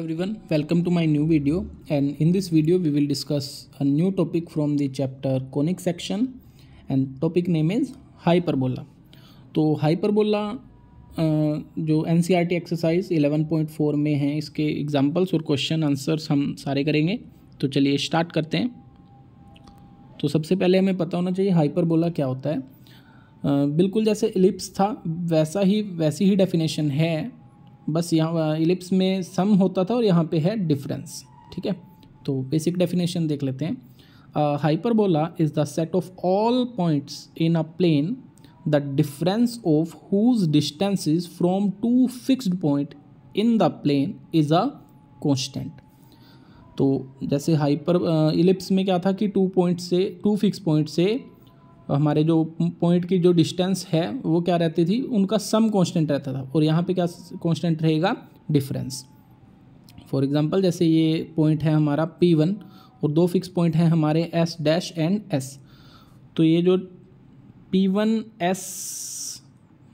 everyone welcome to my new video and in this video we will discuss a new topic from the chapter conic section and topic name is hyperbola तो hyperbola जो N C R T exercise 11.4 में है इसके examples और question answers हम सारे करेंगे तो चलिए स्टार्ट करते हैं तो सबसे पहले हमें पता होना चाहिए हाइपरबोला क्या होता है बिल्कुल जैसे इलिप्स था वैसा ही वैसी ही डेफिनेशन है बस यहाँ इलिप्स में सम होता था और यहाँ पे है डिफरेंस ठीक है तो बेसिक डेफिनेशन देख लेते हैं hyperbola is the set of all points in a plane the difference of whose distance is from two fixed point in the plane is a constant तो जैसे हाइपर इलिप्स में क्या था कि टू पॉइंट से टू फिक्स पॉइंट से हमारे जो पॉइंट की जो डिस्टेंस है वो क्या रहती थी उनका सम कॉन्स्टेंट रहता था और यहाँ पे क्या कॉन्स्टेंट रहेगा डिफरेंस फॉर एग्जांपल जैसे ये पॉइंट है हमारा पी वन और दो फिक्स पॉइंट हैं हमारे एस डैश एंड एस तो ये जो P one S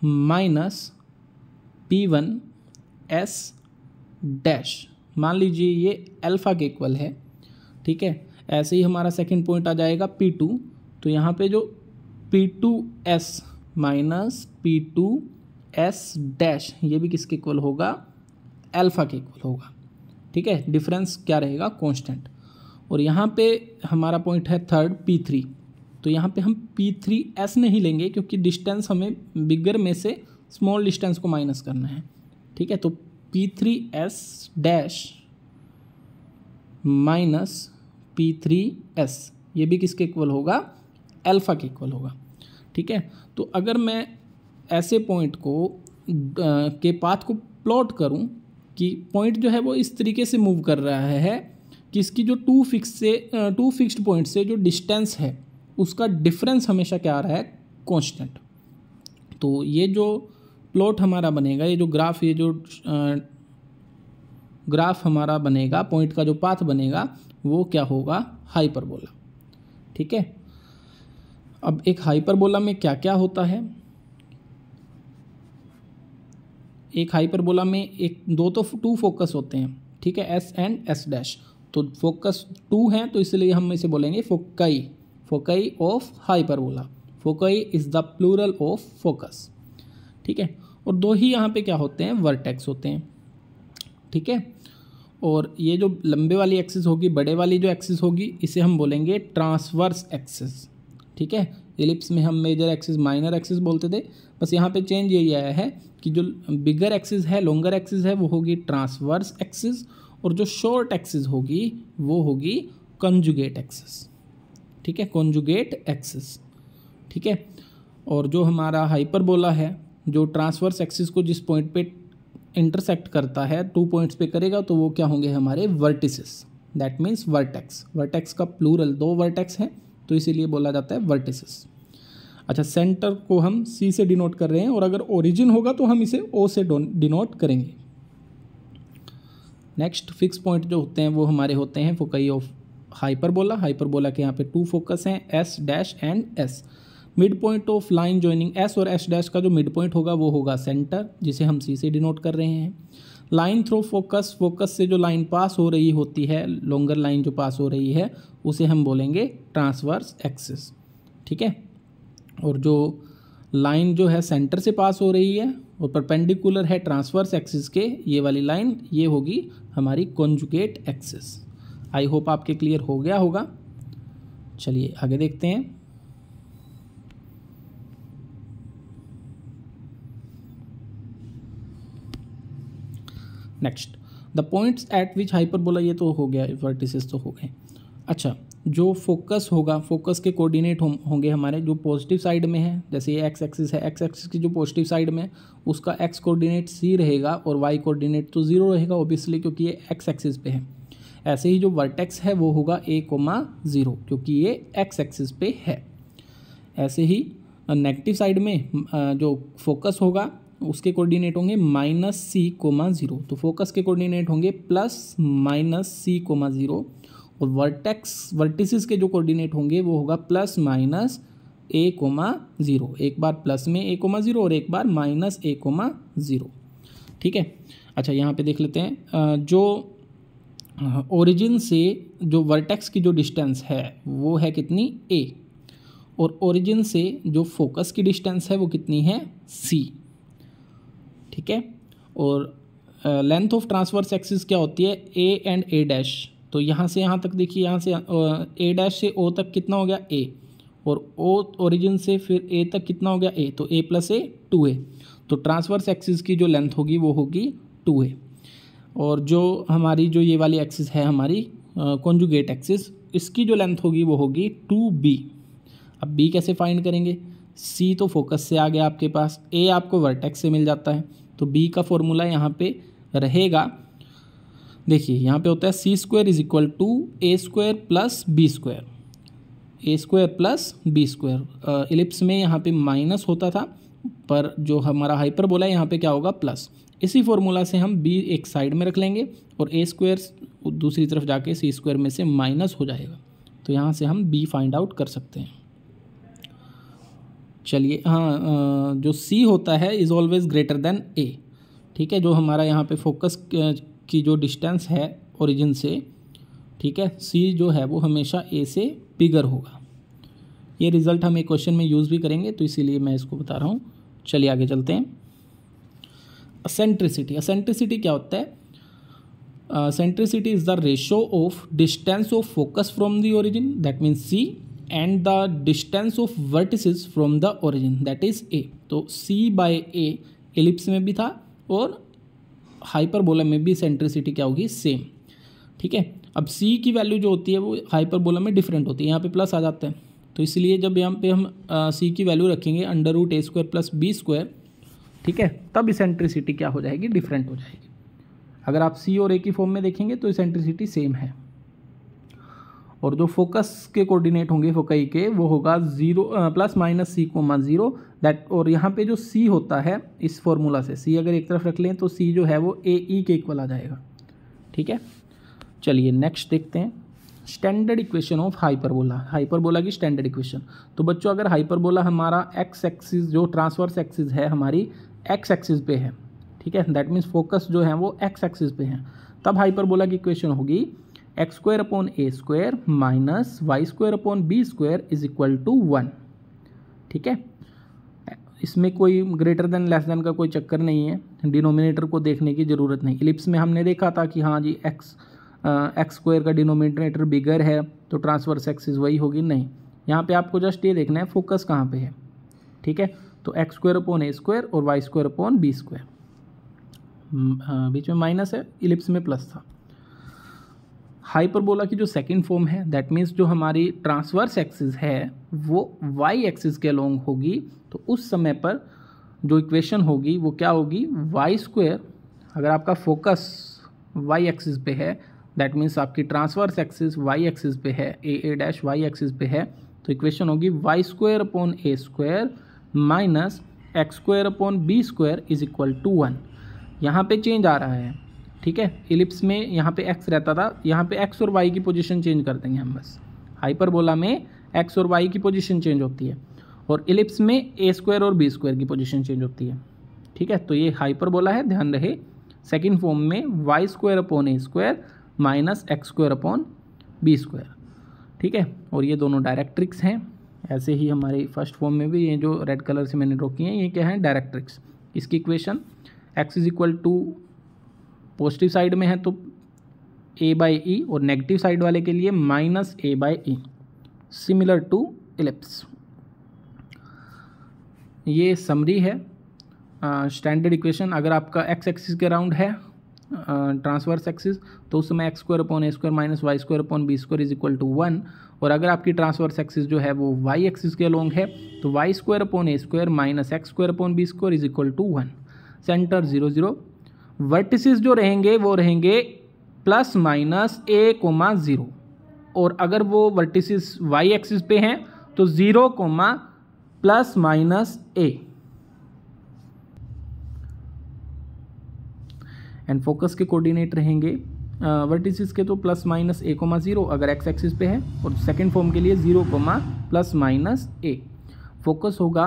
minus P one S dash मान लीजिए ये अल्फ़ा के इक्वल है ठीक है ऐसे ही हमारा सेकंड पॉइंट आ जाएगा पी टू तो यहाँ पे जो P two S minus P two S dash ये भी किसके इक्वल होगा अल्फ़ा के इक्वल होगा ठीक है डिफरेंस क्या रहेगा कांस्टेंट और यहाँ पे हमारा पॉइंट है थर्ड पी थ्री तो यहाँ पे हम पी थ्री एस नहीं लेंगे क्योंकि डिस्टेंस हमें बिगर में से स्मॉल डिस्टेंस को माइनस करना है ठीक है तो P three S dash minus P three S ये भी किसके इक्वल होगा अल्फ़ा के इक्वल होगा ठीक है तो अगर मैं ऐसे पॉइंट को के पाथ को प्लॉट करूं कि पॉइंट जो है वो इस तरीके से मूव कर रहा है कि इसकी जो टू फिक्स से टू फिक्स्ड पॉइंट से जो डिस्टेंस है उसका डिफरेंस हमेशा क्या आ रहा है कॉन्स्टेंट तो ये जो प्लॉट हमारा बनेगा ये जो ग्राफ ये जो ग्राफ हमारा बनेगा पॉइंट का जो पाथ बनेगा वो क्या होगा हाइपरबोला ठीक है अब एक हाइपरबोला में क्या क्या होता है एक हाइपरबोला में एक दो तो टू फोकस होते हैं ठीक है एस एंड एस डैश तो फोकस टू हैं तो इसलिए हम इसे बोलेंगे foci foci of hyperbola foci is the plural of focus ठीक है और दो ही यहाँ पे क्या होते हैं वर्टेक्स होते हैं ठीक है और ये जो लंबे वाली एक्सिस होगी बड़े वाली जो एक्सिस होगी इसे हम बोलेंगे ट्रांसवर्स एक्सिस ठीक है इलिप्स में हम मेजर एक्सिस माइनर एक्सिस बोलते थे बस यहाँ पे चेंज यही आया है कि जो बिगर एक्सिस है लॉन्गर एक्सिस है वो होगी ट्रांसवर्स एक्सिस और जो शॉर्ट एक्सिस होगी वो होगी कंजुगेट एक्सिस ठीक है कॉन्जुगेट एक्सिस ठीक है और जो हमारा हाइपरबोला है जो ट्रांसवर्स एक्सिस को जिस पॉइंट पे इंटरसेक्ट करता है टू पॉइंट्स पे करेगा तो वो क्या होंगे हमारे vertices that means vertex vertex का प्लूरल दो वर्टेक्स हैं तो इसीलिए बोला जाता है वर्टिसेस अच्छा सेंटर को हम सी से डिनोट कर रहे हैं और अगर ओरिजिन होगा तो हम इसे ओ से डिनोट करेंगे नेक्स्ट फिक्स पॉइंट जो होते हैं वो हमारे होते हैं फोकई ऑफ हाइपरबोला हाइपरबोला के यहाँ पे टू फोकस हैं S dash and S mid point of line joining S और एस डैश का जो मिड पॉइंट होगा वो होगा सेंटर जिसे हम सी से डिनोट कर रहे हैं लाइन थ्रो फोकस फोकस से जो लाइन पास हो रही होती है लॉन्गर लाइन जो पास हो रही है उसे हम बोलेंगे ट्रांसवर्स एक्सिस ठीक है और जो लाइन जो है सेंटर से पास हो रही है और परपेंडिकुलर है ट्रांसवर्स एक्सिस के ये वाली लाइन ये होगी हमारी कॉन्जुगेट एक्सिस आई होप आपके क्लियर हो गया होगा चलिए आगे देखते हैं next the points at which hyperbola ये तो हो गया वर्टिसेस तो हो गए अच्छा जो फोकस होगा फोकस के कोऑर्डिनेट हो, होंगे हमारे जो पॉजिटिव साइड में है जैसे ये एक्स एक्सिस है एक्स एक्सिस की जो पॉजिटिव साइड में उसका एक्स कोऑर्डिनेट सी रहेगा और वाई कोऑर्डिनेट तो ज़ीरो रहेगा ओबियसली क्योंकि ये एक्स एक्सिस पे है ऐसे ही जो वर्टेक्स है वो होगा ए कोमा ज़ीरो क्योंकि ये एक्स एक्सिस पे है ऐसे ही नेगेटिव साइड में जो फोकस होगा उसके कोऑर्डिनेट होंगे माइनस सी कोमा ज़ीरो तो फोकस के कोऑर्डिनेट होंगे प्लस माइनस सी कोमा ज़ीरो और वर्टेक्स वर्टिसिस के जो कोऑर्डिनेट होंगे वो होगा प्लस माइनस ए कोमा ज़ीरो एक बार प्लस में ए कोमा ज़ीरो और एक बार माइनस ए कोमा ज़ीरो ठीक है अच्छा यहाँ पे देख लेते हैं जो ओरिजिन से जो वर्टेक्स की जो डिस्टेंस है वो है कितनी ए और ओरिजिन से जो फोकस की डिस्टेंस है वो कितनी है सी ठीक है और लेंथ ऑफ ट्रांसवर्स एक्सिस क्या होती है ए एंड ए डैश तो यहाँ से यहाँ तक देखिए यहाँ से ए डैश से ओ तक कितना हो गया ए और ओ ओरिजिन से फिर ए तक कितना हो गया ए तो ए प्लस ए टू ए तो ट्रांसवर्स एक्सिस की जो लेंथ होगी वो होगी टू ए और जो हमारी जो ये वाली एक्सिस है हमारी कॉन्जुगेट एक्सिस इसकी जो लेंथ होगी वो होगी टू बी अब बी कैसे फाइंड करेंगे सी तो फोकस से आ गया आपके पास ए आपको वर्टेक्स से मिल जाता है तो बी का फॉर्मूला यहाँ पे रहेगा देखिए यहाँ पे होता है C square is equal to A square plus B square A square plus B square ellipse में यहाँ पे माइनस होता था पर जो हमारा हाइपर बोला है यहाँ पे क्या होगा प्लस इसी फॉर्मूला से हम बी एक साइड में रख लेंगे और ए स्क्वायर दूसरी तरफ जाके सी स्क्वायर में से माइनस हो जाएगा तो यहाँ से हम बी फाइंड आउट कर सकते हैं चलिए हाँ जो सी होता है is always greater than A ठीक है जो हमारा यहाँ पे फोकस की जो डिस्टेंस है ओरिजिन से ठीक है सी जो है वो हमेशा ए से बिगर होगा ये रिज़ल्ट हम एक क्वेश्चन में यूज़ भी करेंगे तो इसीलिए मैं इसको बता रहा हूँ चलिए आगे चलते हैं असेंट्रिसिटी असेंट्रिसिटी क्या होता है eccentricity is the ratio of distance of focus from the origin that means C and the distance of vertices from the origin that is A तो सी बाय ए एलिप्स में भी था और हाइपरबोला में भी सेंट्रिसिटी क्या होगी same ठीक है अब सी की वैल्यू जो होती है वो हाइपरबोला में डिफरेंट होती है यहाँ पे प्लस आ जाता है तो इसलिए जब यहाँ पे हम सी की वैल्यू रखेंगे अंडर रूट ए स्क्वायर प्लस बी स्क्वायर ठीक है तब इसेंट्रिसिटी क्या हो जाएगी डिफरेंट हो जाएगी अगर आप सी और ए की फॉर्म में देखेंगे तो इसेंट्रिसिटी सेम है और जो फोकस के कोऑर्डिनेट होंगे फोकई के वो होगा zero plus minus C comma zero that और यहाँ पे जो सी होता है इस फॉर्मूला से सी अगर एक तरफ रख लें तो सी जो है वो ए ई e के इक्वल आ जाएगा ठीक है चलिए नेक्स्ट देखते हैं standard equation of hyperbola hyperbola की स्टैंडर्ड इक्वेशन तो बच्चों अगर हाइपरबोला हमारा एक्स एक्सिस जो ट्रांसवर्स एक्सिस है हमारी एक्स एक्सिस पे है ठीक है दैट मीन्स फोकस जो है वो एक्स एक्सिस पे है तब हाइपरबोला की इक्वेशन होगी X square upon A square minus Y square upon B square is equal to one ठीक है इसमें कोई ग्रेटर देन लेस देन का कोई चक्कर नहीं है डिनोमिनेटर को देखने की ज़रूरत नहीं इलिप्स में हमने देखा था कि हाँ जी एक्स एक्स स्क्वायर का डिनोमिनेटर बिगर है तो ट्रांसवर्स इज वही होगी नहीं यहाँ पे आपको जस्ट ये देखना है फोकस कहाँ पे है ठीक है तो एक्स स्क्वायर अपॉन ए स्क्वायर और Y square upon B square बीच में माइनस है इलिप्स में प्लस था हाइपरबोला की जो सेकेंड फॉर्म है दैट मीन्स जो हमारी ट्रांसवर्स एक्सिस है वो वाई एक्सिस के अलोंग होगी तो उस समय पर जो इक्वेशन होगी वो क्या होगी वाई स्क्वेयर अगर आपका फोकस वाई एक्सिस पे है दैट मीन्स आपकी ट्रांसवर्स एक्सिस वाई एक्सिस पे है A A dash Y axis पे है तो इक्वेशन होगी Y square upon A square minus x square upon B square is equal to one यहाँ पे चेंज आ रहा है ठीक है इलिप्स में यहाँ पे एक्स रहता था यहाँ पे एक्स और वाई की पोजीशन चेंज कर देंगे हम बस हाइपरबोला में एक्स और वाई की पोजीशन चेंज होती है और इलिप्स में ए स्क्वायर और बी स्क्वायर की पोजीशन चेंज होती है ठीक है तो ये हाइपरबोला है ध्यान रहे सेकेंड फॉर्म में वाई स्क्वायर अपॉन ए square minus x square upon B square ठीक है और ये दोनों डायरेक्ट्रिक्स हैं ऐसे ही हमारे फर्स्ट फॉर्म में भी ये जो रेड कलर से मैंने ड्रॉ किए हैं ये क्या है डायरेक्ट्रिक्स इसकी equation X is equal to positive side में है तो ए बाई ई और नेगेटिव साइड वाले के लिए minus A by E similar to ellipse ये समरी है स्टैंडर्ड इक्वेशन अगर आपका एक्स एक्सिस के राउंड है ट्रांसवर्स एक्सिस तो उस समय X square upon A square minus Y square upon B square is equal to one और अगर आपकी ट्रांसवर्स एक्सिस जो है वो वाई एक्सिस के लॉन्ग है तो Y square upon A square minus x square upon B square is equal to one centre zero zero vertices जो रहेंगे वो रहेंगे प्लस माइनस ए कोमा ज़ीरो और अगर वो वर्टिसेस वाई एक्सिस पे हैं तो zero comma plus minus A and focus के कोऑर्डिनेट रहेंगे वर्टिसेस के तो प्लस माइनस ए कोमा ज़ीरो अगर एक्स एक्सिस पे है और सेकंड फॉर्म के लिए zero comma plus minus A focus होगा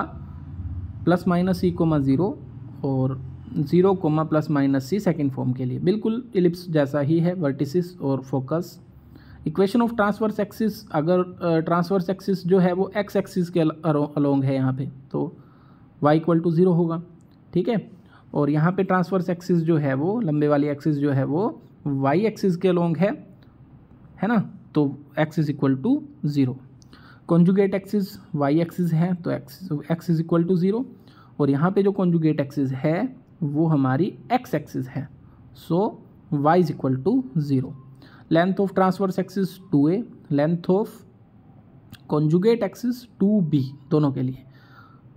plus minus E comma zero और zero comma plus minus C second form के लिए बिल्कुल इलिप्स जैसा ही है वर्टिसिस और focus equation of transverse axis अगर ट्रांसवर्स एक्सिस जो है वो एक्स एक्सिस के अलोंग है यहाँ पे तो वाई इक्वल टू ज़ीरो होगा ठीक है और यहाँ पे ट्रांसवर्स एक्सिस जो है वो लंबे वाली एक्सिस जो है वो वाई एक्सिस के अलोंग है है ना तो X is equal to zero conjugate axis Y axis है तो X X is equal to zero और यहाँ पे जो कॉन्जुगेट एक्सिस है वो हमारी एक्स एक्सिस है so Y is equal to zero length of transverse axis two A length of conjugate axis two B दोनों के लिए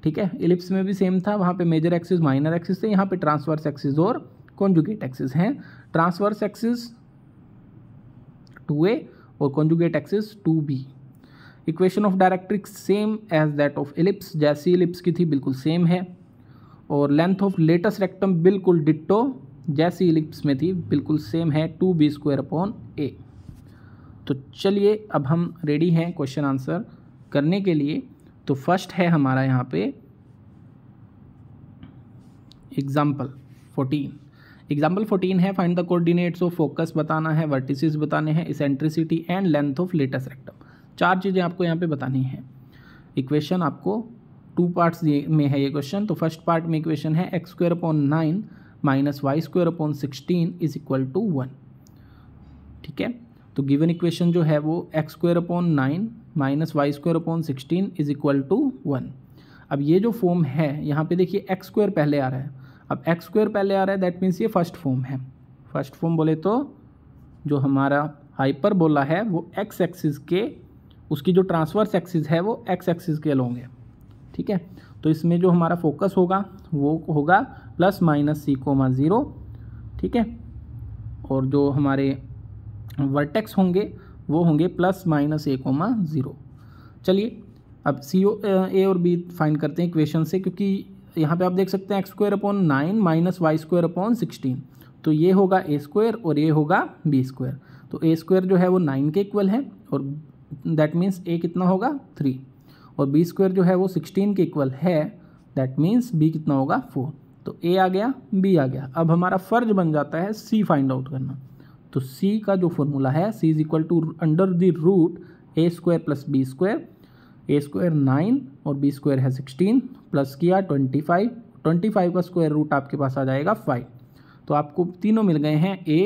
ठीक है इलिप्स में भी सेम था वहाँ पे मेजर एक्सिस माइनर एक्सिस थे यहाँ पे ट्रांसवर्स एक्सिस और कॉन्जुगेट एक्सिस हैं ट्रांसवर्स एक्सिस टू ए और conjugate axis two B equation of directrix same as that of ellipse जैसी इलिप्स की थी बिल्कुल सेम है और लेंथ ऑफ लेटेस्ट रेक्टम बिल्कुल डिट्टो जैसी इलिप्स में थी बिल्कुल सेम है टू बी स्क्वायर अपॉन ए तो चलिए अब हम रेडी हैं क्वेश्चन आंसर करने के लिए तो फर्स्ट है हमारा यहाँ पे एग्जाम्पल फोर्टीन एग्जाम्पल फोर्टीन है find the coordinates of focus बताना है वर्टिसेस बताने हैं eccentricity and length of latus rectum चार चीज़ें आपको यहाँ पे बतानी है इक्वेशन आपको टू पार्ट्स में है ये क्वेश्चन तो फर्स्ट पार्ट में इक्वेशन है x square upon nine minus Y square upon sixteen is equal to one ठीक है तो गिवन इक्वेशन जो है वो x square upon nine minus y square upon sixteen is equal to one अब ये जो फॉर्म है यहाँ पे देखिए एक्स स्क्वेयर पहले आ रहा है अब एक्स स्क्वेयर पहले आ रहा है दैट मीन्स ये फर्स्ट फॉर्म है फर्स्ट फॉर्म बोले तो जो हमारा हाइपर बोला है वो एक्स एक्सिस के उसकी जो ट्रांसवर्स एक्सिस है वो एक्स एक्सिस के लोंगे ठीक है तो इसमें जो हमारा फोकस होगा वो होगा प्लस माइनस सी कोमा ज़ीरो ठीक है और जो हमारे वर्टेक्स होंगे वो होंगे प्लस माइनस ए कोमा ज़ीरो चलिए अब सी ओ ए और बी फाइंड करते हैं इक्वेशन से क्योंकि यहाँ पे आप देख सकते हैं x square upon nine minus Y square upon sixteen तो ये होगा ए स्क्वायर और ये होगा बी स्क्वायर तो ए स्क्वायर जो है वो नाइन के इक्वल है और दैट मीन्स ए कितना होगा थ्री और बी स्क्वायर जो है वो सिक्सटीन के इक्वल है दैट मीन्स बी कितना होगा फोर तो ए आ गया बी आ गया अब हमारा फ़र्ज बन जाता है सी फाइंड आउट करना तो सी का जो फॉर्मूला है c is equal to under the root A square plus B square A square nine और बी स्क्वायर है सिक्सटीन प्लस किया ट्वेंटी फाइव ट्वेंटी फाइव का स्क्वायर रूट आपके पास आ जाएगा फाइव तो आपको तीनों मिल गए हैं ए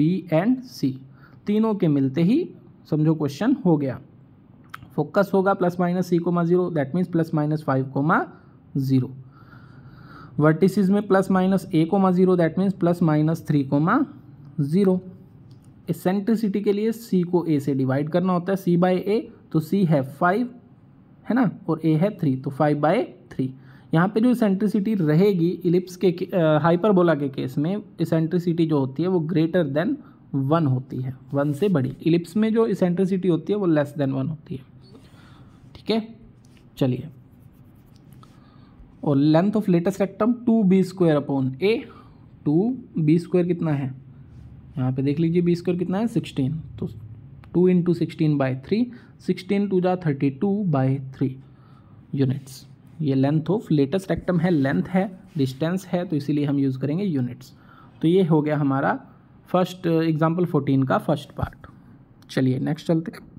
बी एंड सी तीनों के मिलते ही समझो क्वेश्चन हो गया फोकस होगा plus minus C comma zero that means plus minus five comma zero vertices में plus minus A comma zero that means plus minus three comma zero eccentricity के लिए सी को ए से डिवाइड करना होता है सी बाय ए तो सी है फाइव है ना और ए है थ्री तो फाइव बाय थ्री यहाँ पे जो सेंट्रिसिटी रहेगी इलिप्स के हाइपरबोला के केस में इसेंट्रिसिटी जो होती है वो ग्रेटर देन वन होती है वन से बड़ी इलिप्स में जो इसेंट्रिसिटी होती है वो लेस देन वन होती है ठीक है चलिए और length of latus rectum two B square upon a two B square कितना है यहाँ पे देख लीजिए बी स्क्वायर कितना है सिक्सटीन तो two into sixteen by three sixteen two जा thirty two by three units ये लेंथ ऑफ लेटेस्ट रेक्टम है लेंथ है डिस्टेंस है तो इसीलिए हम यूज़ करेंगे यूनिट्स तो ये हो गया हमारा फर्स्ट एग्जाम्पल फोर्टीन का फर्स्ट पार्ट चलिए नेक्स्ट चलते हैं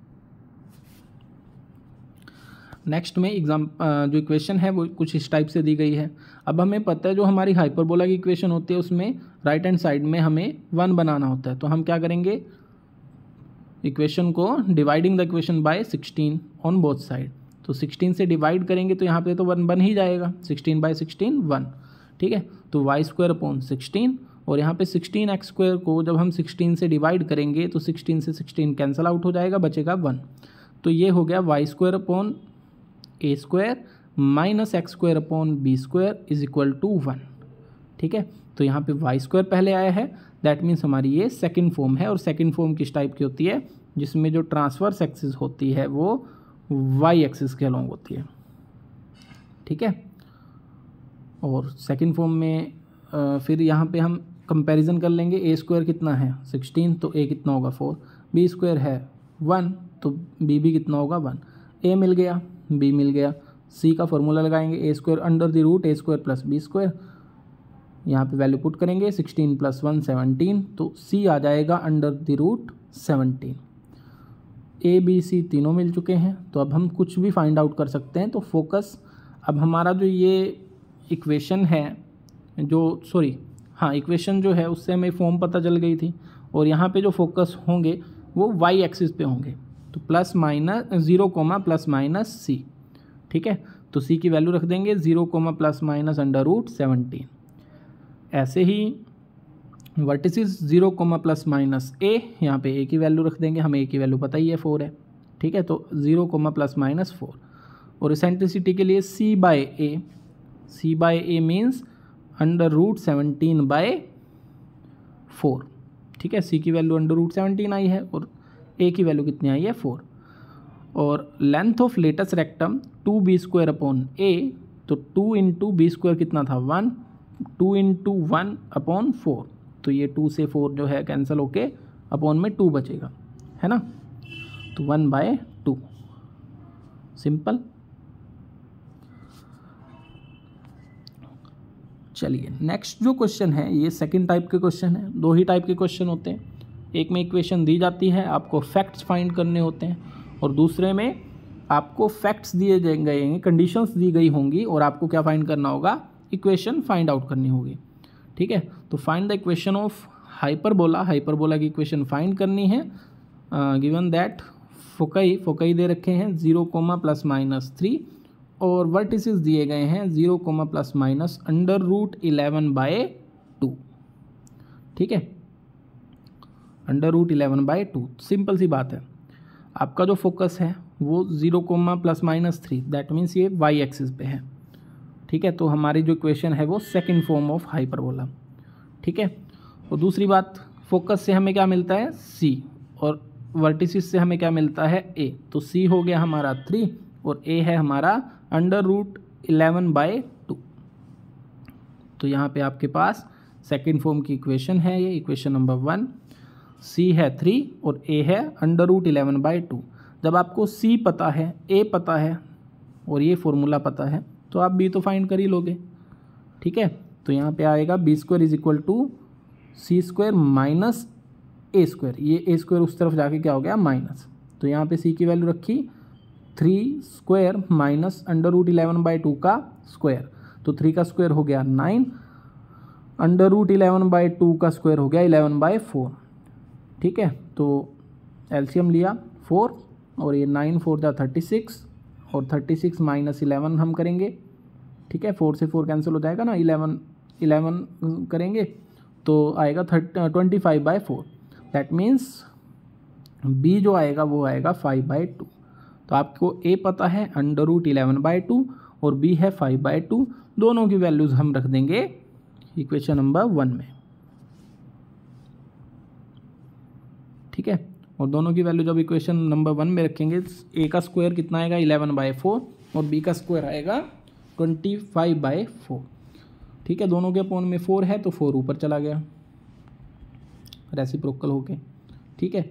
नेक्स्ट में एग्जाम जो इक्वेशन है वो कुछ इस टाइप से दी गई है अब हमें पता है जो हमारी हाइपरबोला की इक्वेशन होती है उसमें राइट हैंड साइड में हमें वन बनाना होता है तो हम क्या करेंगे इक्वेशन को dividing the equation by sixteen on both side तो सिक्सटीन से डिवाइड करेंगे तो यहाँ पे तो वन बन ही जाएगा सिक्सटीन बाई सिक्सटीन वन ठीक है तो वाई स्क्वायर अपॉन सिक्सटीन और यहाँ पे सिक्सटीन एक्स स्क्वायर को जब हम सिक्सटीन से डिवाइड करेंगे तो सिक्सटीन से सिक्सटीन कैंसिल आउट हो जाएगा बचेगा वन तो ये हो गया y square upon A square minus x square upon B square is equal to one ठीक है तो यहाँ पे वाई स्क्वायर पहले आया है दैट मीन्स हमारी ये सेकेंड फॉर्म है और सेकेंड फॉर्म किस टाइप की होती है जिसमें जो ट्रांसवर्स एक्सिस होती है वो वाई एक्सिस के अलॉन्ग होती है ठीक है और सेकेंड फॉर्म में आ, फिर यहाँ पे हम कंपैरिजन कर लेंगे ए स्क्वायर कितना है सिक्सटीन तो ए कितना होगा फोर बी स्क्वायर है वन तो बी भी कितना होगा वन ए मिल गया बी मिल गया सी का फॉर्मूला लगाएंगे A square under the root A square plus B square यहाँ पे वैल्यू पुट करेंगे सिक्सटीन प्लस वन सेवनटीन तो सी आ जाएगा under the root seventeen A B C तीनों मिल चुके हैं तो अब हम कुछ भी फाइंड आउट कर सकते हैं तो फोकस अब हमारा जो ये इक्वेशन है जो सॉरी हाँ इक्वेशन जो है उससे हमें फॉर्म पता चल गई थी और यहाँ पे जो फोकस होंगे वो वाई एक्सिस पे होंगे तो plus minus zero comma plus minus C ठीक है तो सी की वैल्यू रख देंगे zero comma plus minus under root seventeen ऐसे ही vertices zero comma plus minus A यहाँ पे ए की वैल्यू रख देंगे हमें ए की वैल्यू पता ही है फोर है ठीक है तो zero comma plus minus four और इसेंट्रिसिटी के लिए C by A C by A means under root seventeen by four ठीक है सी की वैल्यू अंडर रूट सेवनटीन आई है और ए की वैल्यू कितनी आई है फोर और length of latus rectum two B square upon ए तो टू इंटू बी स्क्वायर कितना था one two into one upon four तो ये टू से फोर जो है कैंसिल होके अपॉन में टू बचेगा है ना तो वन बाय टू सिंपल चलिए नेक्स्ट जो क्वेश्चन है ये सेकंड टाइप के क्वेश्चन है दो ही टाइप के क्वेश्चन होते हैं एक में इक्वेशन दी जाती है आपको फैक्ट्स फाइंड करने होते हैं और दूसरे में आपको फैक्ट्स दिए जाएंगे कंडीशंस दी गई होंगी और आपको क्या फाइंड करना होगा इक्वेशन फाइंड आउट करनी होगी ठीक है तो find the equation of hyperbola hyperbola की इक्वेशन फाइंड करनी है गिवन दैट फोकई फोकई दे रखे हैं zero comma plus minus three और वर्टिस दिए गए हैं zero comma plus minus under root eleven by two ठीक है under root eleven by two simple सी बात है आपका जो फोकस है वो zero comma plus minus three that means ये वाई एक्सिस पे है ठीक है तो हमारी जो क्वेश्चन है वो सेकेंड फॉर्म ऑफ हाइपरबोला ठीक है और दूसरी बात फोकस से हमें क्या मिलता है सी और वर्टिसिस से हमें क्या मिलता है ए तो सी हो गया हमारा थ्री और ए है हमारा under root eleven by two तो यहाँ पे आपके पास सेकेंड फॉर्म की इक्वेशन है ये इक्वेशन नंबर वन सी है थ्री और ए है under root eleven by two जब आपको सी पता है ए पता है और ये फॉर्मूला पता है तो आप बी तो फाइंड कर ही लोगे ठीक है तो यहाँ पे आएगा b square is equal to C square minus A square ये ए स्क्वायर उस तरफ जाके क्या हो गया माइनस तो यहाँ पे सी की वैल्यू रखी three square minus under root eleven by two का स्क्वायर तो थ्री का स्क्वायर हो गया nine under root eleven by two का स्क्वायर हो गया इलेवन बाई फोर ठीक है तो एल्शियम लिया फोर और ये नाइन फोर था थर्टी सिक्स और थर्टी सिक्स माइनस इलेवन हम करेंगे ठीक है फोर से फोर कैंसिल हो जाएगा ना इलेवन इलेवन करेंगे तो आएगा thirty twenty five by four that means b जो आएगा वो आएगा फाइव बाई टू तो आपको ए पता है under root eleven by two और बी है फाइव बाई टू दोनों की वैल्यूज़ हम रख देंगे इक्वेशन नंबर वन में ठीक है और दोनों की वैल्यू जब इक्वेशन नंबर वन में रखेंगे ए का स्क्वायर कितना आएगा इलेवन बाय फोर और बी का स्क्वायर आएगा ट्वेंटी फाइव बाय फोर ठीक है दोनों के अपोन में फोर है तो फोर ऊपर चला गया रेसिप्रोकल होके ठीक है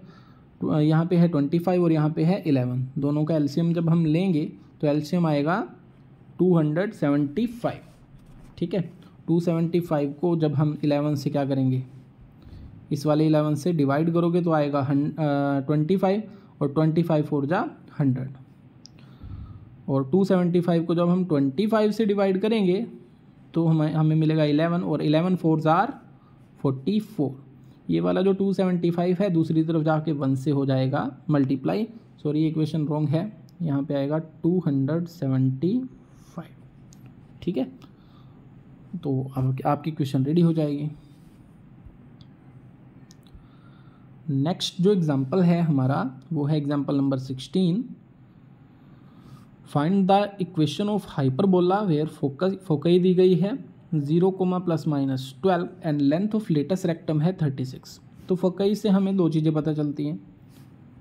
तो यहाँ पे है ट्वेंटी फाइव और यहाँ पे है इलेवन दोनों का एल्शियम जब हम लेंगे तो एल्शियम आएगा टू हंड्रेड सेवेंटी फाइव ठीक है टू सेवेंटी फाइव को जब हम इलेवन से क्या करेंगे इस वाले इलेवन से डिवाइड करोगे तो आएगा ट्वेंटी फाइव और ट्वेंटी फाइव फोर जा हंड्रेड और टू सेवेंटी फाइव को जब हम ट्वेंटी फाइव से डिवाइड करेंगे तो हमें हमें मिलेगा इलेवन और इलेवन फोर ज़ार फोर्टी फोर ये वाला जो टू सेवेंटी फाइव है दूसरी तरफ जाके वन से हो जाएगा मल्टीप्लाई सॉरी ये क्वेश्चन रॉन्ग है यहाँ पे आएगा टू हंड्रेड सेवेंटी फाइव ठीक है तो अब आपकी क्वेश्चन रेडी हो जाएगी नेक्स्ट जो एग्ज़ाम्पल है हमारा वो है example number sixteen find the equation of hyperbola where focus foci दी गई है zero comma plus minus twelve and length of latus rectum है थर्टी सिक्स तो फोकई से हमें दो चीज़ें पता चलती हैं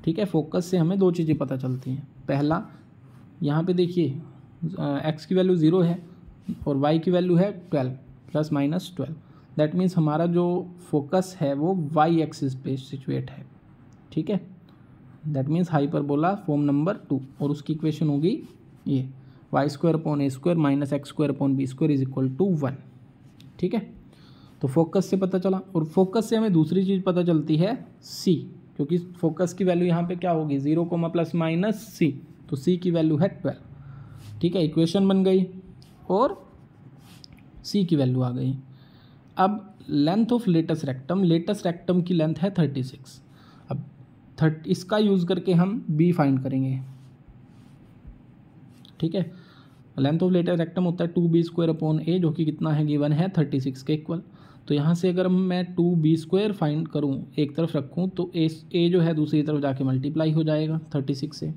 ठीक है फोकस से हमें दो चीज़ें पता चलती हैं पहला यहाँ पे देखिए एक्स की वैल्यू ज़ीरो है और वाई की वैल्यू है twelve plus minus twelve that means हमारा जो फोकस है वो वाई एक्सिस पे सिचुएट है ठीक है that means hyperbola form number two और उसकी इक्वेशन होगी ये y square upon A square minus x square upon B square is equal to one ठीक है तो फोकस से पता चला और फोकस से हमें दूसरी चीज़ पता चलती है सी क्योंकि फोकस की वैल्यू यहाँ पे क्या होगी जीरो कोमा प्लस माइनस सी तो सी की वैल्यू है ट्वेल्व ठीक है इक्वेशन बन गई और सी की वैल्यू आ गई अब length of latus rectum latus rectum की लेंथ है थर्टी सिक्स अब थर्ट इसका यूज़ करके हम बी फाइंड करेंगे ठीक है लेंथ ऑफ लेटस रेक्टम होता है two B square upon a जो कि कितना है गिवन है थर्टी सिक्स के इक्वल तो यहाँ से अगर मैं टू बी स्क्वायर फाइंड करूँ एक तरफ रखूँ तो ए ए जो है दूसरी तरफ जाके मल्टीप्लाई हो जाएगा थर्टी सिक्स से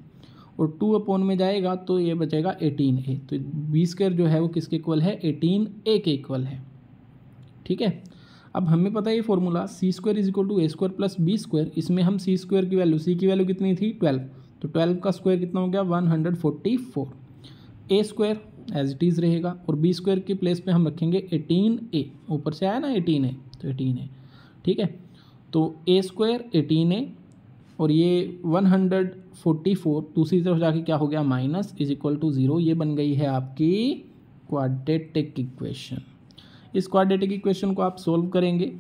और टू अपॉन में जाएगा तो ये बचेगा एटीन ए तो बी स्क्वायर जो है वो किसके इक्वल है एटीन ए के इक्वल है ठीक है अब हमें पता है ये formula c square is equal to A square plus B square इसमें हम सी स्क्वायर की वैल्यू सी की वैल्यू कितनी थी ट्वेल्व तो ट्वेल्व का स्क्वायर कितना हो गया one hundred forty four a square as it is रहेगा और बी स्क्वायर के प्लेस पे हम रखेंगे एटीन ए ऊपर से आया ना एटीन ए तो एटीन ए ठीक है तो ए स्क्वायर एटीन ए और ये वन हंड्रेड फोर्टी फोर दूसरी तरफ जाके क्या हो गया minus is equal to zero ये बन गई है आपकी क्वाड्रेटिक इक्वेशन इस क्वाड्रेटिक इक्वेशन को आप सोल्व करेंगे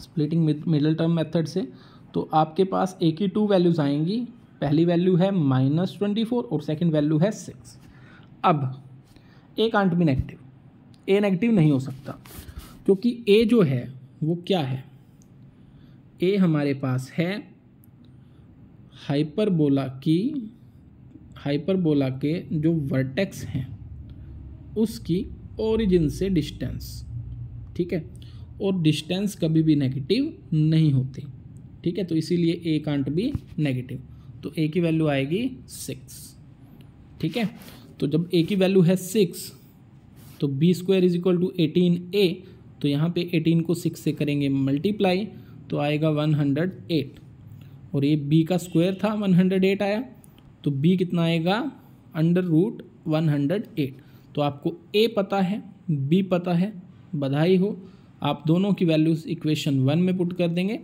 स्प्लिटिंग मिडल टर्म मेथड से तो आपके पास एक ही टू वैल्यूज़ आएंगी पहली वैल्यू है माइनस ट्वेंटी फोर और सेकेंड वैल्यू है सिक्स अब ए कांट भी नेगेटिव ए नेगेटिव नहीं हो सकता क्योंकि ए जो है वो क्या है ए हमारे पास है हाइपरबोला की हाइपरबोला के जो वर्टेक्स हैं उसकी ओरिजिन से डिस्टेंस ठीक है और डिस्टेंस कभी भी नेगेटिव नहीं होते ठीक है तो इसीलिए ए कांट भी नेगेटिव तो ए की वैल्यू आएगी सिक्स ठीक है तो जब ए की वैल्यू है सिक्स तो b square is equal to eighteen a तो यहाँ पे एटीन को सिक्स से करेंगे मल्टीप्लाई तो आएगा वन हंड्रेड एट और ये बी का स्क्वायर था वन हंड्रेड एट आया तो बी कितना आएगा under root one hundred eight तो आपको ए पता है बी पता है बधाई हो आप दोनों की वैल्यूज़ इक्वेशन वन में पुट कर देंगे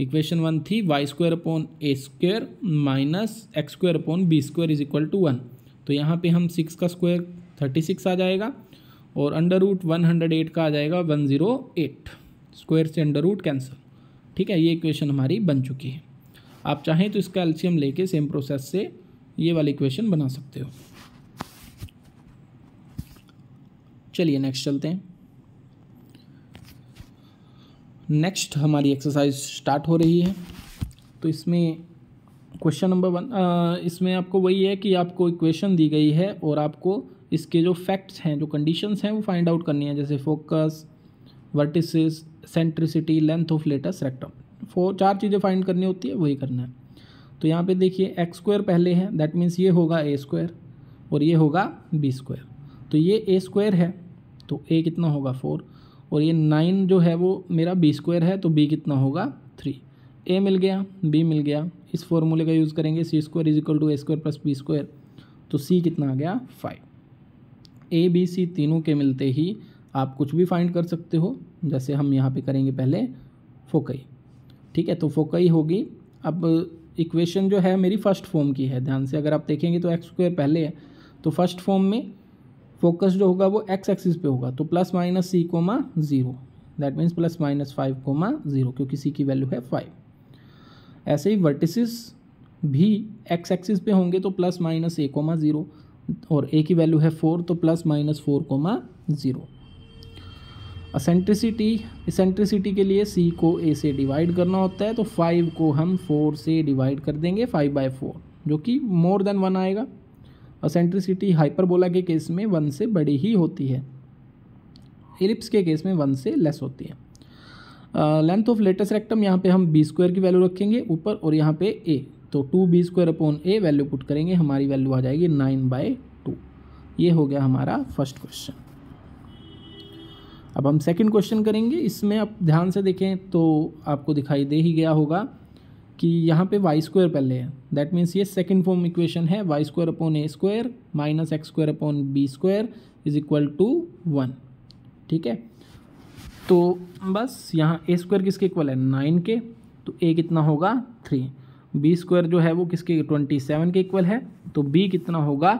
इक्वेशन वन थी y square upon A square minus x square upon B square is equal to one तो यहाँ पे हम सिक्स का स्क्वायर थर्टी सिक्स आ जाएगा और under root one hundred eight का आ जाएगा वन ज़ीरो एट स्क्वायर से अंडर रूट कैंसिल ठीक है ये इक्वेशन हमारी बन चुकी है आप चाहें तो इसका एल्शियम लेके सेम प्रोसेस से ये वाली इक्वेशन बना सकते हो चलिए नेक्स्ट चलते हैं नेक्स्ट हमारी एक्सरसाइज स्टार्ट हो रही है तो इसमें क्वेश्चन नंबर वन इसमें आपको वही है कि आपको इक्वेशन दी गई है और आपको इसके जो फैक्ट्स हैं जो कंडीशंस हैं वो फाइंड आउट करनी है जैसे focus vertices eccentricity length of latus rectum four चार चीज़ें फाइंड करनी होती है वही करना है तो यहाँ पे देखिए एक्स स्क्वायर पहले है दैट मीन्स ये होगा ए स्क्वायर और ये होगा बी स्क्वायर तो ये ए स्क्वायर है तो ए कितना होगा फोर और ये नाइन जो है वो मेरा बी स्क्वायर है तो बी कितना होगा थ्री ए मिल गया बी मिल गया इस फॉर्मूले का यूज़ करेंगे c square is equal to A square plus B square तो सी कितना आ गया फाइव ए बी सी तीनों के मिलते ही आप कुछ भी फाइंड कर सकते हो जैसे हम यहाँ पे करेंगे पहले फोकई ठीक है तो फोकई होगी अब इक्वेशन जो है मेरी फर्स्ट फॉर्म की है ध्यान से अगर आप देखेंगे तो एक्स स्क्वायर पहले है तो फर्स्ट फॉर्म में फोकस जो होगा वो एक्स एक्सिस पे होगा तो plus minus C comma zero that means plus minus five comma zero क्योंकि सी की वैल्यू है फाइव ऐसे ही वर्टिसिस भी एक्स एक्सिस पे होंगे तो प्लस माइनस ए कोमा ज़ीरो और ए की वैल्यू है फोर तो plus minus four comma zero eccentricity eccentricity के लिए सी को ए से डिवाइड करना होता है तो फाइव को हम फोर से डिवाइड कर देंगे फाइव बाई फोर जो कि मोर देन वन आएगा और सेंट्रिसिटी हाइपरबोला के केस में वन से बड़ी ही होती है एलिप्स के केस में वन से लेस होती है लेंथ ऑफ लेटेस्ट रेक्टम यहाँ पे हम बी स्क्वायर की वैल्यू रखेंगे ऊपर और यहाँ पे ए तो two B square upon a value put करेंगे हमारी वैल्यू आ जाएगी नाइन बाय टू ये हो गया हमारा फर्स्ट क्वेश्चन अब हम सेकंड क्वेश्चन करेंगे इसमें आप ध्यान से देखें तो आपको दिखाई दे ही गया होगा कि यहाँ पे वाई स्क्वायर पहले है दैट मीन्स ये सेकेंड फॉर्म इक्वेशन है Y square upon A square minus x square upon B square is equal to one ठीक है तो बस यहाँ ए स्क्वायर किसके इक्वल है नाइन के तो ए कितना होगा थ्री बी स्क्वायर जो है वो किसके ट्वेंटी सेवन के इक्वल है तो बी कितना होगा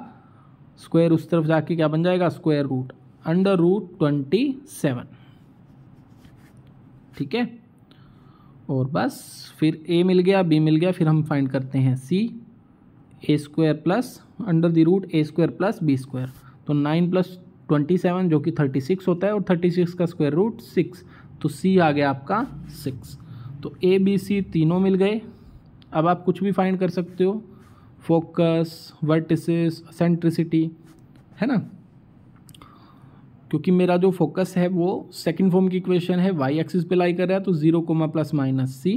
स्क्वायर उस तरफ जाके क्या बन जाएगा square root under root twenty seven ठीक है और बस फिर ए मिल गया बी मिल गया फिर हम फाइंड करते हैं c a square plus under the root A square plus B square तो नाइन प्लस ट्वेंटी सेवन जो कि थर्टी सिक्स होता है और थर्टी सिक्स का स्क्वायर रूट सिक्स तो सी आ गया आपका सिक्स तो ए बी सी तीनों मिल गए अब आप कुछ भी फाइंड कर सकते हो फोकस वर्टिसेस सेंट्रिसिटी है ना क्योंकि मेरा जो फोकस है वो सेकंड फॉर्म की इक्वेशन है वाई एक्सिस पे लाई कर रहा है तो zero comma plus minus C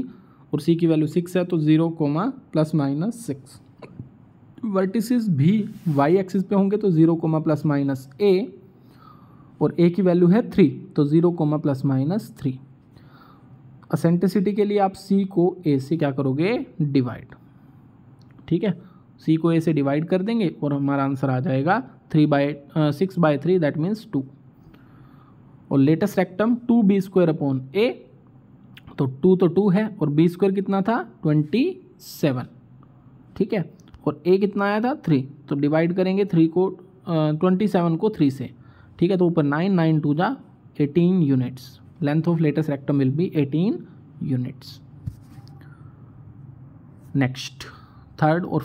और सी की वैल्यू सिक्स है तो zero comma plus minus six vertices भी वाई एक्सिस पे होंगे तो zero comma plus minus A और ए की वैल्यू है थ्री तो zero comma plus minus three eccentricity के लिए आप सी को ए से क्या करोगे डिवाइड ठीक है सी को ए से डिवाइड कर देंगे और हमारा आंसर आ जाएगा three by six by three that means two और latus rectum two B square upon ए तो टू तो टू है और बी स्क्वायर कितना था ट्वेंटी सेवन ठीक है और ए कितना आया था थ्री तो डिवाइड करेंगे थ्री को ट्वेंटी सेवन को थ्री से ठीक है तो ऊपर नाइन नाइन टू जा eighteen units length of latus rectum will be eighteen units next third और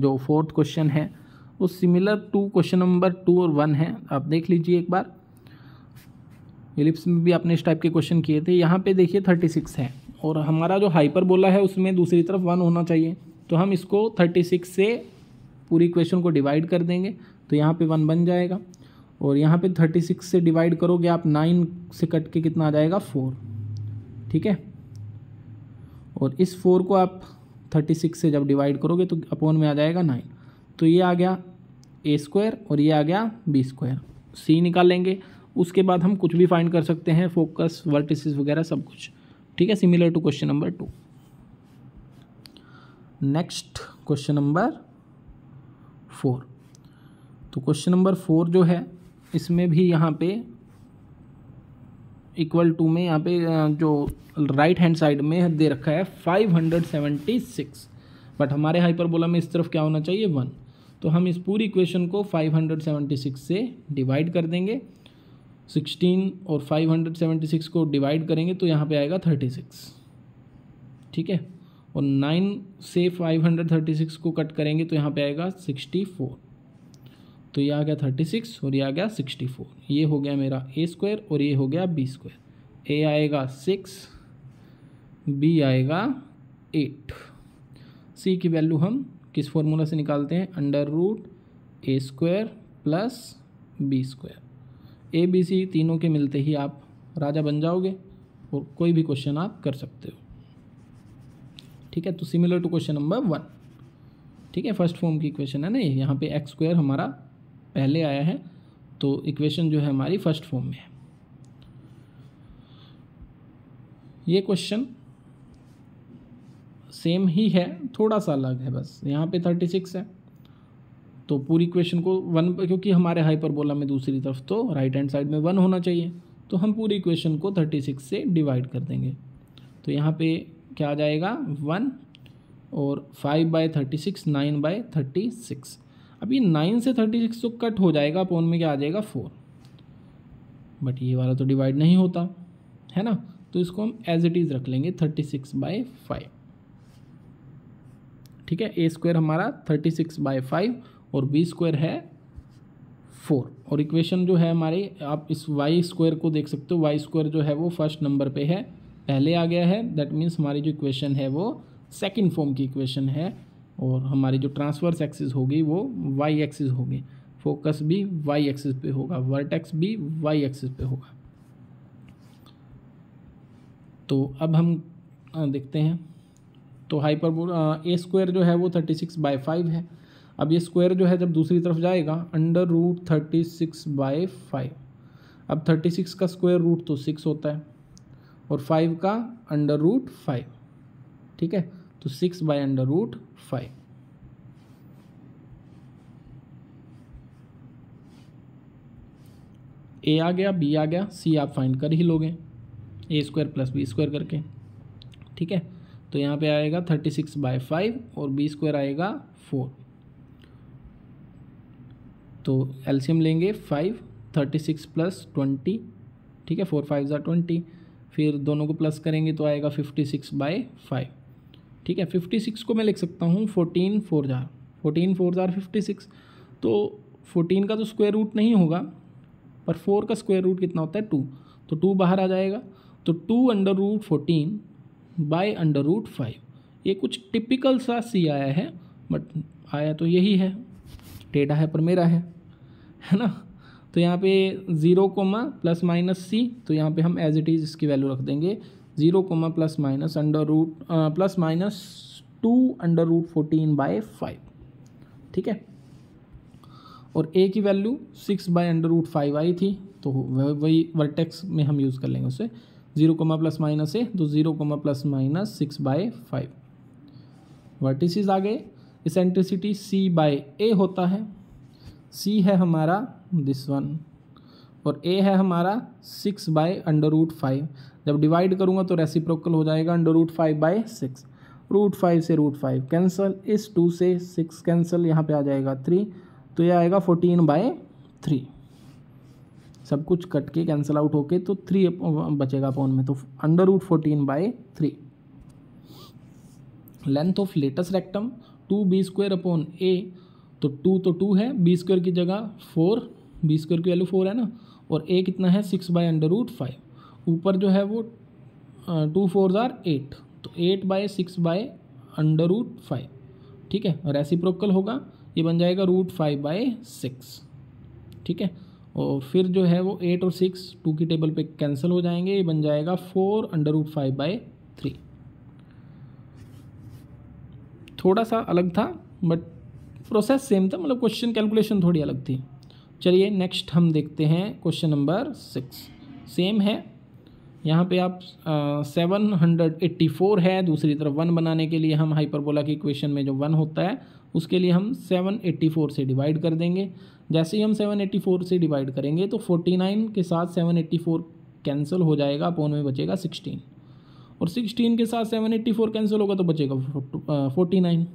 जो फोर्थ क्वेश्चन है वो similar to question number two और वन है आप देख लीजिए एक बार इलिप्स में भी आपने इस टाइप के क्वेश्चन किए थे यहाँ पे देखिए थर्टी सिक्स है और हमारा जो हाइपर बोला है उसमें दूसरी तरफ वन होना चाहिए तो हम इसको थर्टी सिक्स से पूरी क्वेश्चन को डिवाइड कर देंगे तो यहाँ पे वन बन जाएगा और यहाँ पे थर्टी सिक्स से डिवाइड करोगे आप नाइन से कट के कितना आ जाएगा फोर ठीक है और इस फोर को आप थर्टी सिक्स से जब डिवाइड करोगे तो अपोन में आ जाएगा नाइन तो ये आ गया ए स्क्वायर और ये आ गया बी स्क्वायर सी निकालेंगे उसके बाद हम कुछ भी फाइंड कर सकते हैं फोकस वर्टिस वगैरह सब कुछ ठीक है similar to question number two next question number four तो क्वेश्चन नंबर फोर जो है इसमें भी यहाँ पे इक्वल टू में यहाँ पे जो राइट हैंड साइड में दे रखा है five hundred seventy six but हमारे हाइपरबोला में इस तरफ क्या होना चाहिए वन तो हम इस पूरी इक्वेशन को फाइव हंड्रेड सेवेंटी सिक्स से डिवाइड कर देंगे सिक्सटीन और फाइव हंड्रेड सेवेंटी सिक्स को डिवाइड करेंगे तो यहाँ पे आएगा थर्टी सिक्स ठीक है और नाइन से फाइव हंड्रेड थर्टी सिक्स को कट करेंगे तो यहाँ पे आएगा सिक्सटी फोर तो ये आ गया थर्टी सिक्स और ये आ गया सिक्सटी फोर ये हो गया मेरा ए स्क्वायर और ये हो गया बी स्क्वायर ए आएगा सिक्स बी आएगा एट सी की वैल्यू हम किस फॉर्मूला से निकालते हैं under root A square plus B square a B C तीनों के मिलते ही आप राजा बन जाओगे और कोई भी क्वेश्चन आप कर सकते हो ठीक है तो similar to question number one ठीक है फर्स्ट फॉर्म की इक्वेशन है ना यहाँ पे एक्स स्क्वायर हमारा पहले आया है तो इक्वेशन जो है हमारी फर्स्ट फॉर्म में है ये क्वेश्चन सेम ही है थोड़ा सा अलग है बस यहाँ पे थर्टी सिक्स है तो पूरी क्वेश्चन को वन क्योंकि हमारे हाइपरबोला में दूसरी तरफ तो राइट हैंड साइड में वन होना चाहिए तो हम पूरी क्वेश्चन को थर्टी सिक्स से डिवाइड कर देंगे तो यहाँ पे क्या आ जाएगा वन और five by thirty six nine by thirty six अब ये नाइन से थर्टी सिक्स तो कट हो जाएगा अपोन में क्या आ जाएगा फोर बट ये वाला तो डिवाइड नहीं होता है ना तो इसको हम एज इट इज़ रख लेंगे थर्टी सिक्स बाय फाइव ठीक है ए स्क्वायर हमारा थर्टी सिक्स बाय फाइव और बी स्क्वायर है फोर और इक्वेशन जो है हमारी आप इस वाई स्क्वायर को देख सकते हो वाई स्क्वायर जो है वो फर्स्ट नंबर पे है पहले आ गया है दैट मीन्स हमारी जो इक्वेशन है वो सेकेंड फॉर्म की इक्वेशन है और हमारी जो ट्रांसवर्स एक्सिस होगी वो वाई एक्सिस होगी फोकस भी वाई एक्सिस पे होगा वर्टेक्स भी वाई एक्सिस पे होगा तो अब हम देखते हैं तो हाइपर ए स्क्वायर जो है वो थर्टी सिक्स बाई फाइव है अब ये स्क्वायर जो है जब दूसरी तरफ जाएगा under root thirty six by five अब थर्टी सिक्स का स्क्वायर रूट तो सिक्स होता है और फाइव का अंडर रूट फाइव ठीक है तो six by under root five a आ गया बी आ गया सी आप फाइंड कर ही लोगे a square plus B square करके ठीक है तो यहाँ पे आएगा थर्टी सिक्स बाय फाइव और बी स्क्वायर आएगा फोर तो एल्शियम लेंगे five thirty six plus twenty ठीक है फोर फाइव ज़ा ट्वेंटी फिर दोनों को प्लस करेंगे तो आएगा फिफ्टी सिक्स बाई फाइव ठीक है फिफ्टी सिक्स को मैं लिख सकता हूँ fourteen four are fourteen four are fifty six तो फोर्टीन का तो स्क्वायर रूट नहीं होगा पर फोर का स्क्वायर रूट कितना होता है टू तो टू बाहर आ जाएगा तो two under root fourteen by under root five ये कुछ टिपिकल सा सी आया है बट आया तो यही है टेढ़ा है पर मेरा है है ना तो यहाँ पे ज़ीरो कोमा प्लस माइनस सी तो यहाँ पे हम एज इट इज़ इसकी वैल्यू रख देंगे zero comma plus minus under root plus minus two under root fourteen by five ठीक है और ए की value six by under root five आई थी तो वही वर्टेक्स में हम यूज़ कर लेंगे उसे zero comma plus minus a तो zero comma plus minus six by five vertices आ गए इसेंट्रिसिटी सी बाय ए होता है सी है हमारा दिस वन और ए है हमारा six by under root five जब डिवाइड करूँगा तो रेसिप्रोकल हो जाएगा under root five by six root five से रूट फाइव कैंसल इस टू से सिक्स कैंसल यहाँ पे आ जाएगा थ्री तो ये आएगा फोर्टीन बाय थ्री सब कुछ कट के कैंसिल आउट होके तो थ्री बचेगा अपॉन में तो under root fourteen by three length of latus rectum two b square upon ए तो टू तो टू है बी स्क्वेयर की जगह फोर बी स्क्वेयर की वैल्यू फोर है ना और ए कितना है six by under root five ऊपर जो है वो टू फोर आर एट तो eight by six by under root five ठीक है और प्रोकल होगा ये बन जाएगा रूट फाइव बाय सिक्स ठीक है और फिर जो है वो एट और सिक्स टू की टेबल पे कैंसिल हो जाएंगे ये बन जाएगा four under root five by three थोड़ा सा अलग था बट प्रोसेस सेम था मतलब क्वेश्चन कैलकुलेशन थोड़ी अलग थी चलिए नेक्स्ट हम देखते हैं क्वेश्चन नंबर सिक्स सेम है यहाँ पे आप सेवन हंड्रेड एट्टी फोर है दूसरी तरफ वन बनाने के लिए हम हाइपरबोला के इक्वेशन में जो वन होता है उसके लिए हम सेवन एट्टी फोर से डिवाइड कर देंगे जैसे ही हम सेवन एट्टी फोर से डिवाइड करेंगे तो फोर्टी नाइन के साथ सेवन एट्टी फोर कैंसिल हो जाएगा अपोन में बचेगा सिक्सटीन और सिक्सटीन के साथ सेवन एट्टी फोर कैंसिल होगा तो बचेगा फोर्टी नाइन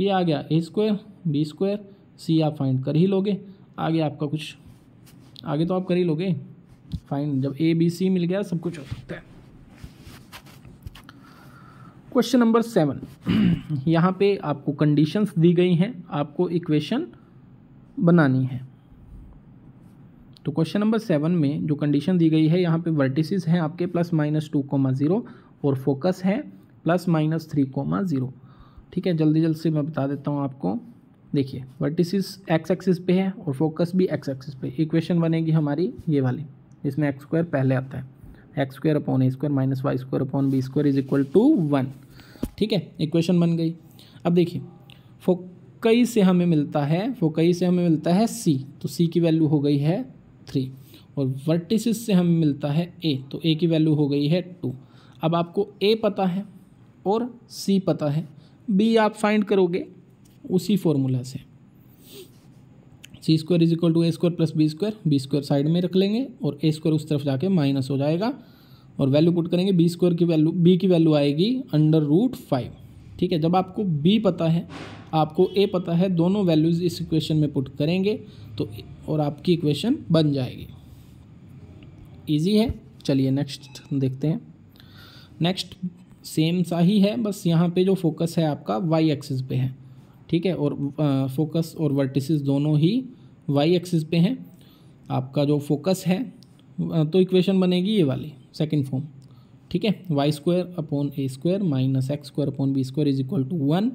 ये आ गया a square b square c आप फाइंड कर ही लोगे आगे आपका कुछ आगे तो आप कर ही लोगे फाइंड जब ए बी सी मिल गया सब कुछ हो सकता है क्वेश्चन नंबर सेवन यहाँ पे आपको कंडीशंस दी गई हैं आपको इक्वेशन बनानी है तो क्वेश्चन नंबर सेवन में जो कंडीशन दी गई है यहाँ पे वर्टिसेस हैं आपके plus minus two comma zero और फोकस है plus minus three comma zero ठीक है जल्दी जल्दी से मैं बता देता हूँ आपको देखिए वर्टिसिस एक्स एक्सिस पे है और फोकस भी एक्स एक्सिस पे इक्वेशन बनेगी हमारी ये वाली जिसमें एक्स स्क्वायर पहले आता है x square upon A square minus Y square upon B square is equal to one ठीक है इक्वेशन बन गई अब देखिए फोकई से हमें मिलता है फोकई से हमें मिलता है सी तो सी की वैल्यू हो गई है थ्री और वर्टिसिस से हमें मिलता है ए तो ए की वैल्यू हो गई है टू अब आपको ए पता है और सी पता है बी आप फाइंड करोगे उसी फॉर्मूला से c square is equal to A square plus B square b square side में रख लेंगे और ए स्क्वायर उस तरफ जाके माइनस हो जाएगा और वैल्यू पुट करेंगे बी स्क्वायर की वैल्यू बी की वैल्यू आएगी अंडर रूट फाइव ठीक है जब आपको बी पता है आपको ए पता है दोनों वैल्यूज़ इस इक्वेशन में पुट करेंगे तो और आपकी इक्वेशन बन जाएगी ईजी है चलिए नेक्स्ट देखते हैं नेक्स्ट सेम सा ही है बस यहाँ पे जो फोकस है आपका वाई एक्सिस पे है ठीक है और फोकस और वर्टिसेस दोनों ही वाई एक्सिस पे हैं आपका जो फोकस है तो इक्वेशन बनेगी ये वाली सेकंड फॉर्म ठीक है Y square upon A square minus x square upon B square is equal to one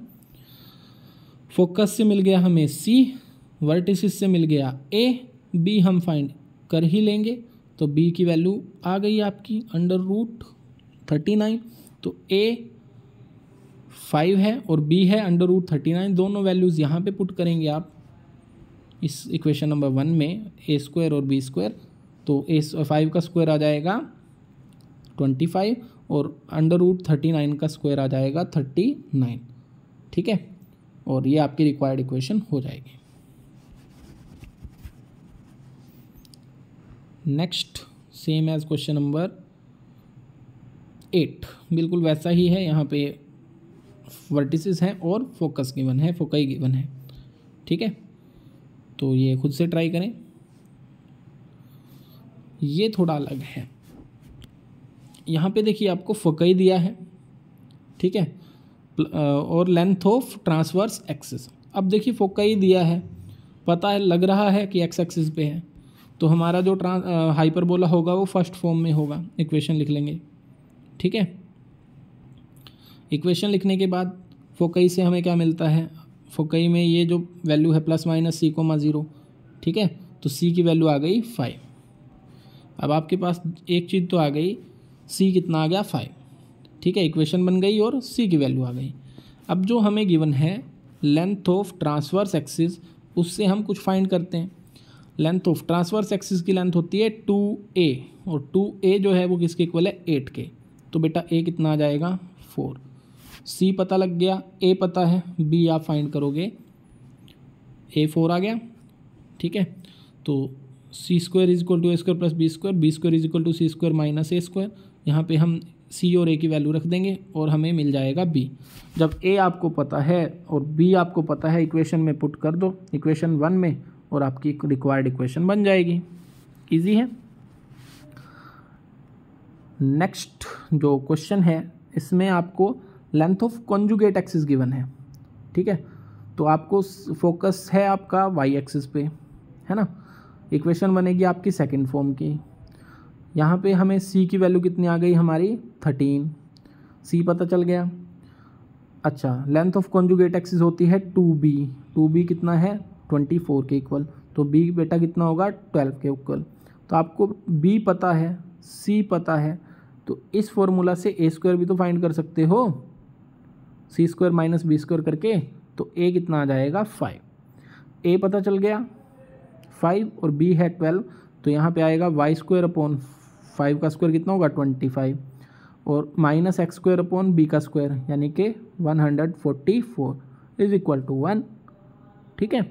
focus से मिल गया हमें सी वर्टिस से मिल गया ए बी हम फाइंड कर ही लेंगे तो बी की वैल्यू आ गई आपकी अंडर रूट थर्टी नाइन तो ए फाइव है और बी है अंडर रूट थर्टी नाइन दोनों वैल्यूज़ यहाँ पे पुट करेंगे आप इस इक्वेशन नंबर वन में ए स्क्वायर और बी स्क्वायर तो ए फाइव का स्क्वायर आ जाएगा ट्वेंटी फाइव और अंडर रूट थर्टी नाइन का स्क्वायर आ जाएगा थर्टी नाइन ठीक है और ये आपकी रिक्वायर्ड इक्वेशन हो जाएगी next same as question number eight बिल्कुल वैसा ही है यहाँ पे वर्टिसेस हैं और फोकस गिवन है फोकई गिवन है ठीक है तो ये खुद से ट्राई करें ये थोड़ा अलग है यहाँ पे देखिए आपको फोकई दिया है ठीक है और लेंथ ऑफ ट्रांसवर्स एक्सेस अब देखिए फोकई दिया है पता है लग रहा है कि एक्स एक्सिस पे है तो हमारा जो ट्रांस हाइपरबोला होगा वो फर्स्ट फॉर्म में होगा इक्वेशन लिख लेंगे ठीक है इक्वेशन लिखने के बाद फोकई से हमें क्या मिलता है फोकई में ये जो वैल्यू है प्लस माइनस सी कोमा ज़ीरो ठीक है तो सी की वैल्यू आ गई फाइव अब आपके पास एक चीज़ तो आ गई सी कितना आ गया फाइव ठीक है इक्वेशन बन गई और सी की वैल्यू आ गई अब जो हमें गिवन है लेंथ ऑफ ट्रांसवर्स एक्सिस उससे हम कुछ फाइंड करते हैं लेंथ ऑफ ट्रांसवर्स एक्सिस की लेंथ होती है टू ए और टू ए जो है वो किसके इक्वल है एट के तो बेटा ए कितना आ जाएगा फोर सी पता लग गया ए पता है बी आप फाइंड करोगे ए फोर आ गया ठीक है तो c square is equal to A square plus B square b square is equal to C square minus A square यहाँ पर हम सी और ए की वैल्यू रख देंगे और हमें मिल जाएगा बी जब ए आपको पता है और बी आपको पता है इक्वेशन में पुट कर दो इक्वेशन वन में और आपकी रिक्वायर्ड इक्वेशन बन जाएगी ईजी है नेक्स्ट जो क्वेश्चन है इसमें आपको length of conjugate axis given है ठीक है तो आपको फोकस है आपका वाई एक्सिस पे है ना इक्वेशन बनेगी आपकी सेकंड फॉर्म की यहाँ पे हमें सी की वैल्यू कितनी आ गई हमारी थर्टीन सी पता चल गया अच्छा लेंथ ऑफ कॉन्जुगेट एक्सिस होती है टू बी टू बी कितना है ट्वेंटी फोर के इक्वल तो बी बेटा कितना होगा ट्वेल्व के इक्वल तो आपको बी पता है सी पता है तो इस फॉर्मूला से ए स्क्वायर भी तो फाइंड कर सकते हो c square minus b square करके तो ए कितना आ जाएगा फाइव ए पता चल गया फाइव और बी है ट्वेल्व तो यहाँ पे आएगा वाई स्क्वायर अपॉन फाइव का स्क्वायर कितना होगा ट्वेंटी फाइव और minus x square upon b का स्क्वायर यानी कि one hundred forty four is equal to one ठीक है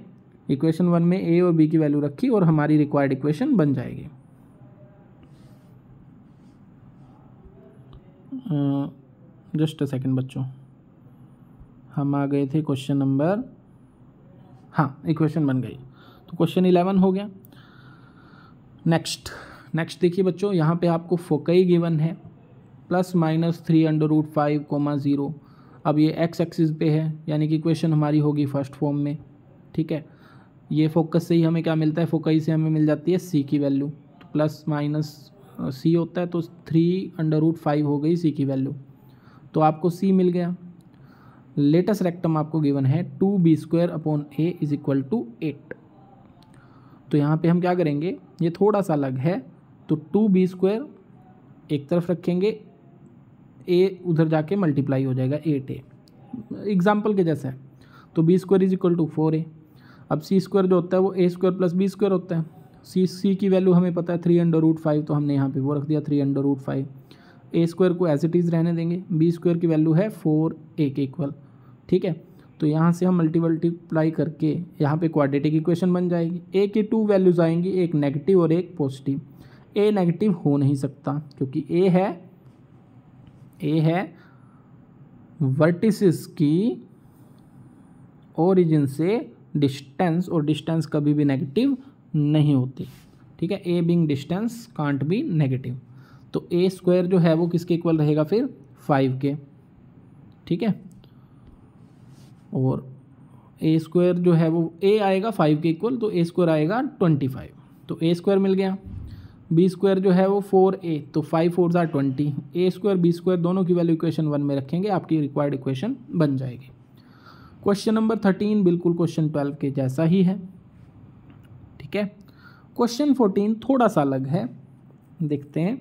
इक्वेशन वन में ए और बी की वैल्यू रखी और हमारी रिक्वायर्ड इक्वेशन बन जाएगी जस्ट अ सेकेंड बच्चों हम आ गए थे क्वेश्चन नंबर हाँ इक्वेशन बन गई तो क्वेश्चन इलेवन हो गया नेक्स्ट नेक्स्ट देखिए बच्चों यहाँ पे आपको फोकई गिवन है plus minus three under root five comma zero अब ये एक्स एक्सिस पे है यानी कि क्वेश्चन हमारी होगी फर्स्ट फॉर्म में ठीक है ये फोकस से ही हमें क्या मिलता है फोकई से हमें मिल जाती है सी की वैल्यू तो प्लस माइनस सी होता है तो थ्री अंडर रूट फाइव हो गई सी की वैल्यू तो आपको सी मिल गया लेटेस्ट रेक्टम आपको गिवन है two B square upon a is equal to eight तो यहाँ पे हम क्या करेंगे ये थोड़ा सा अलग है तो टू बी स्क्वायर एक तरफ रखेंगे ए उधर जाके मल्टीप्लाई हो जाएगा एट ए एग्जाम्पल के जैसा है तो b square is equal to four a अब सी स्क्वायर जो होता है वो ए स्क्वायर प्लस बी स्क्वायर होता है सी सी की वैल्यू हमें पता है थ्री अंडर रूट फाइव तो हमने यहाँ पे वो रख दिया थ्री अंडर रूट फाइव ए स्क्वायर को एज इट इज़ रहने देंगे बी स्क्वायर की वैल्यू है फोर ए के इक्वल ठीक है तो यहाँ से हम मल्टी मल्टीप्लाई करके यहाँ पे क्वाड्रेटिक इक्वेशन बन जाएगी ए के टू वैल्यूज़ आएंगी एक नेगेटिव और एक पॉजिटिव ए नेगेटिव हो नहीं सकता क्योंकि ए है ए है वर्टिसेस की ओरिजिन से डिस्टेंस और डिस्टेंस कभी भी नेगेटिव नहीं होती ठीक है a being distance can't be negative तो ए स्क्वायर जो है वो किसके इक्वल रहेगा फिर फाइव के ठीक है और ए स्क्वायर जो है वो ए आएगा फाइव के इक्वल तो ए स्क्वायर आएगा ट्वेंटी फाइव तो ए स्क्वायर मिल गया बी स्क्वायर जो है वो फोर ए तो five four are twenty a square b square दोनों की वैल्यू इक्वेशन वन में रखेंगे आपकी रिक्वायर्ड इक्वेशन बन जाएगी क्वेश्चन नंबर थर्टीन बिल्कुल क्वेश्चन ट्वेल्व के जैसा ही है ठीक है क्वेश्चन फोर्टीन थोड़ा सा अलग है देखते हैं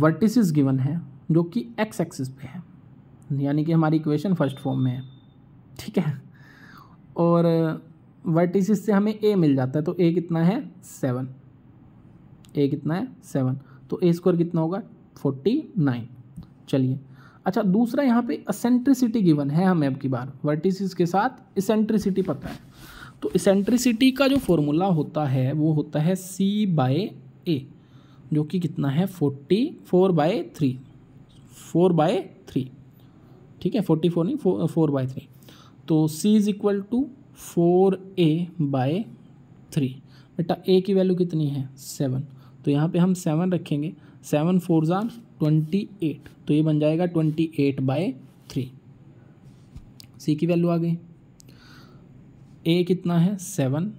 वर्टिस गिवन है जो कि एक्स एक्सिस पे है यानी कि हमारी इक्वेशन फर्स्ट फॉर्म में है ठीक है और वर्टिसिस से हमें ए मिल जाता है तो ए कितना है सेवन ए कितना है सेवन तो ए स्क्वायर कितना होगा फोर्टी नाइन चलिए अच्छा दूसरा यहाँ पे असेंट्रिसिटी गिवन है हमें अब की बार वर्टिसिस के साथ इसेंट्रिसिटी पता है तो इसेंट्रिसिटी का जो फॉर्मूला होता है वो होता है सी बाय ए जो कि कितना है forty four by three four by three ठीक है फोर्टी फोर नहीं फोर बाय थ्री तो c is equal to four a by three बेटा a की वैल्यू कितनी है सेवन तो यहाँ पे हम सेवन रखेंगे seven four are twenty eight तो ये बन जाएगा twenty eight by three c की वैल्यू आ गई ए कितना है सेवन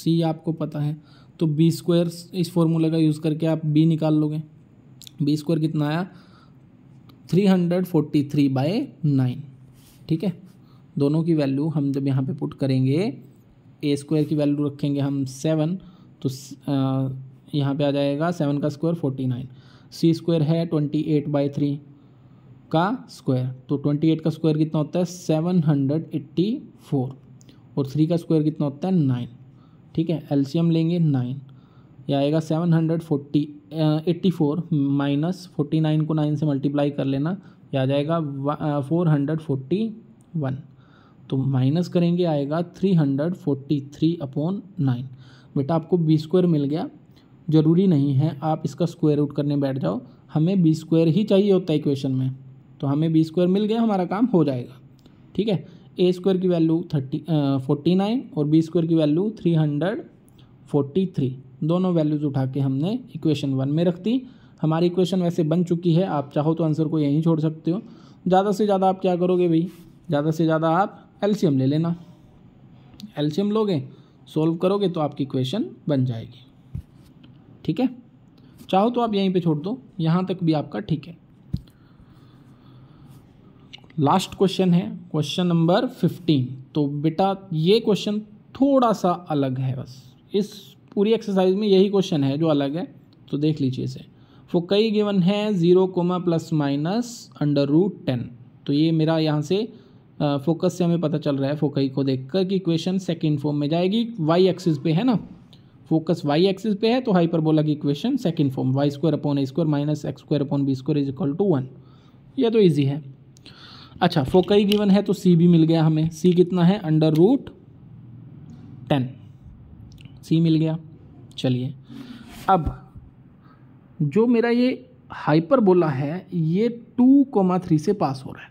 सी तो आपको पता है तो बी स्क्वायर इस फॉर्मूला का यूज़ करके आप बी निकाल लोगे बी स्क्वायर कितना आया three hundred forty three by nine ठीक है दोनों की वैल्यू हम जब यहाँ पे पुट करेंगे ए स्क्वायर की वैल्यू रखेंगे हम सेवन तो यहाँ पे आ जाएगा सेवन का square forty nine c square है ट्वेंटी एट बाई थ्री का स्क्वायर तो ट्वेंटी एट का स्क्वायर कितना होता है सेवन हंड्रेड एट्टी फोर और थ्री का स्क्वायर कितना होता है नाइन ठीक है एल्शियम लेंगे नाइन यह आएगा seven hundred forty eighty four minus forty nine को नाइन से मल्टीप्लाई कर लेना यह आ जाएगा फोर हंड्रेड फोर्टी वन तो माइनस करेंगे आएगा three hundred forty three upon nine बेटा आपको बी स्क्वायर मिल गया ज़रूरी नहीं है आप इसका स्क्वायर रूट करने बैठ जाओ हमें बी स्क्वायर ही चाहिए होता है इक्वेशन में तो हमें बी स्क्वायर मिल गया हमारा काम हो जाएगा ठीक है ए स्क्वायर की वैल्यू थर्टी फोर्टी नाइन और बी स्क्वायर की value three hundred forty three दोनों वैल्यूज़ उठा के हमने इक्वेशन वन में रख दी हमारी इक्वेशन वैसे बन चुकी है आप चाहो तो आंसर को यहीं छोड़ सकते हो ज़्यादा से ज़्यादा आप क्या करोगे भाई ज़्यादा से ज़्यादा आप एल्शियम ले लेना एल्शियम लोगे सॉल्व करोगे तो आपकी क्वेश्चन बन जाएगी ठीक है चाहो तो आप यहीं पे छोड़ दो यहाँ तक भी आपका ठीक है लास्ट क्वेश्चन है क्वेश्चन नंबर फिफ्टीन तो बेटा ये क्वेश्चन थोड़ा सा अलग है बस इस पूरी एक्सरसाइज में यही क्वेश्चन है जो अलग है तो देख लीजिए इसे वो कई गिवन है zero comma plus minus under root ten तो ये मेरा यहाँ से फोकस से हमें पता चल रहा है फोकई को देख कर कि इक्वेशन सेकेंड फॉर्म में जाएगी वाई एक्सिस पे है ना फोकस वाई एक्सिस पे है तो हाइपरबोला की equation second form Y square upon A square minus x square upon B square is equal to one यह तो ईजी है अच्छा फोकई गिवन है तो सी भी मिल गया हमें सी कितना है अंडर रूट टेन सी मिल गया चलिए अब जो मेरा ये हाइपरबोला है ये टू कोमा थ्री से पास हो रहा है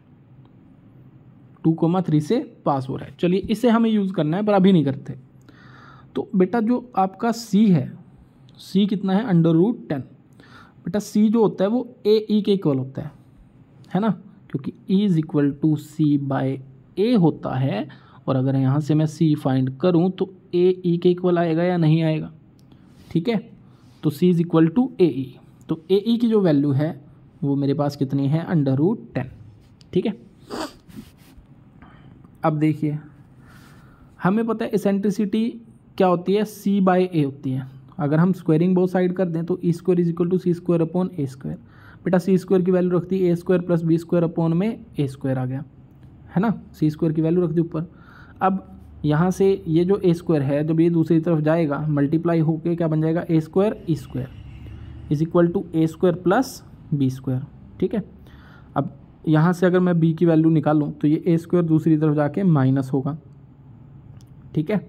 टू कोमा थ्री से पास हो रहा है चलिए इसे हमें यूज़ करना है पर अभी नहीं करते तो बेटा जो आपका सी है सी कितना है अंडर रूट टेन बेटा सी जो होता है वो ए ई e के इक्वल होता है है ना क्योंकि E is equal to C by A होता है और अगर यहाँ से मैं सी फाइंड करूँ तो ए ई e के इक्वल आएगा या नहीं आएगा ठीक है तो C is equal to A E तो ए ई e की जो वैल्यू है वो मेरे पास कितनी है अंडर रूट टेन ठीक है अब देखिए हमें पता है इसेंट्रिसिटी क्या होती है सी बाई ए होती है अगर हम स्क्वायरिंग बहुत साइड कर दें तो E square is equal to C square upon A square बेटा सी स्क्वायर की वैल्यू रखती है ए square plus B square upon में ए स्क्वायर आ गया है ना सी स्क्वायर की वैल्यू रख दी ऊपर अब यहाँ से ये जो ए स्क्वायर है जब ये दूसरी तरफ जाएगा मल्टीप्लाई होकर क्या बन जाएगा A square E square is equal to A square plus B square ठीक है यहाँ से अगर मैं बी की वैल्यू निकालूँ तो ये ए स्क्वायर दूसरी तरफ जाके माइनस होगा ठीक है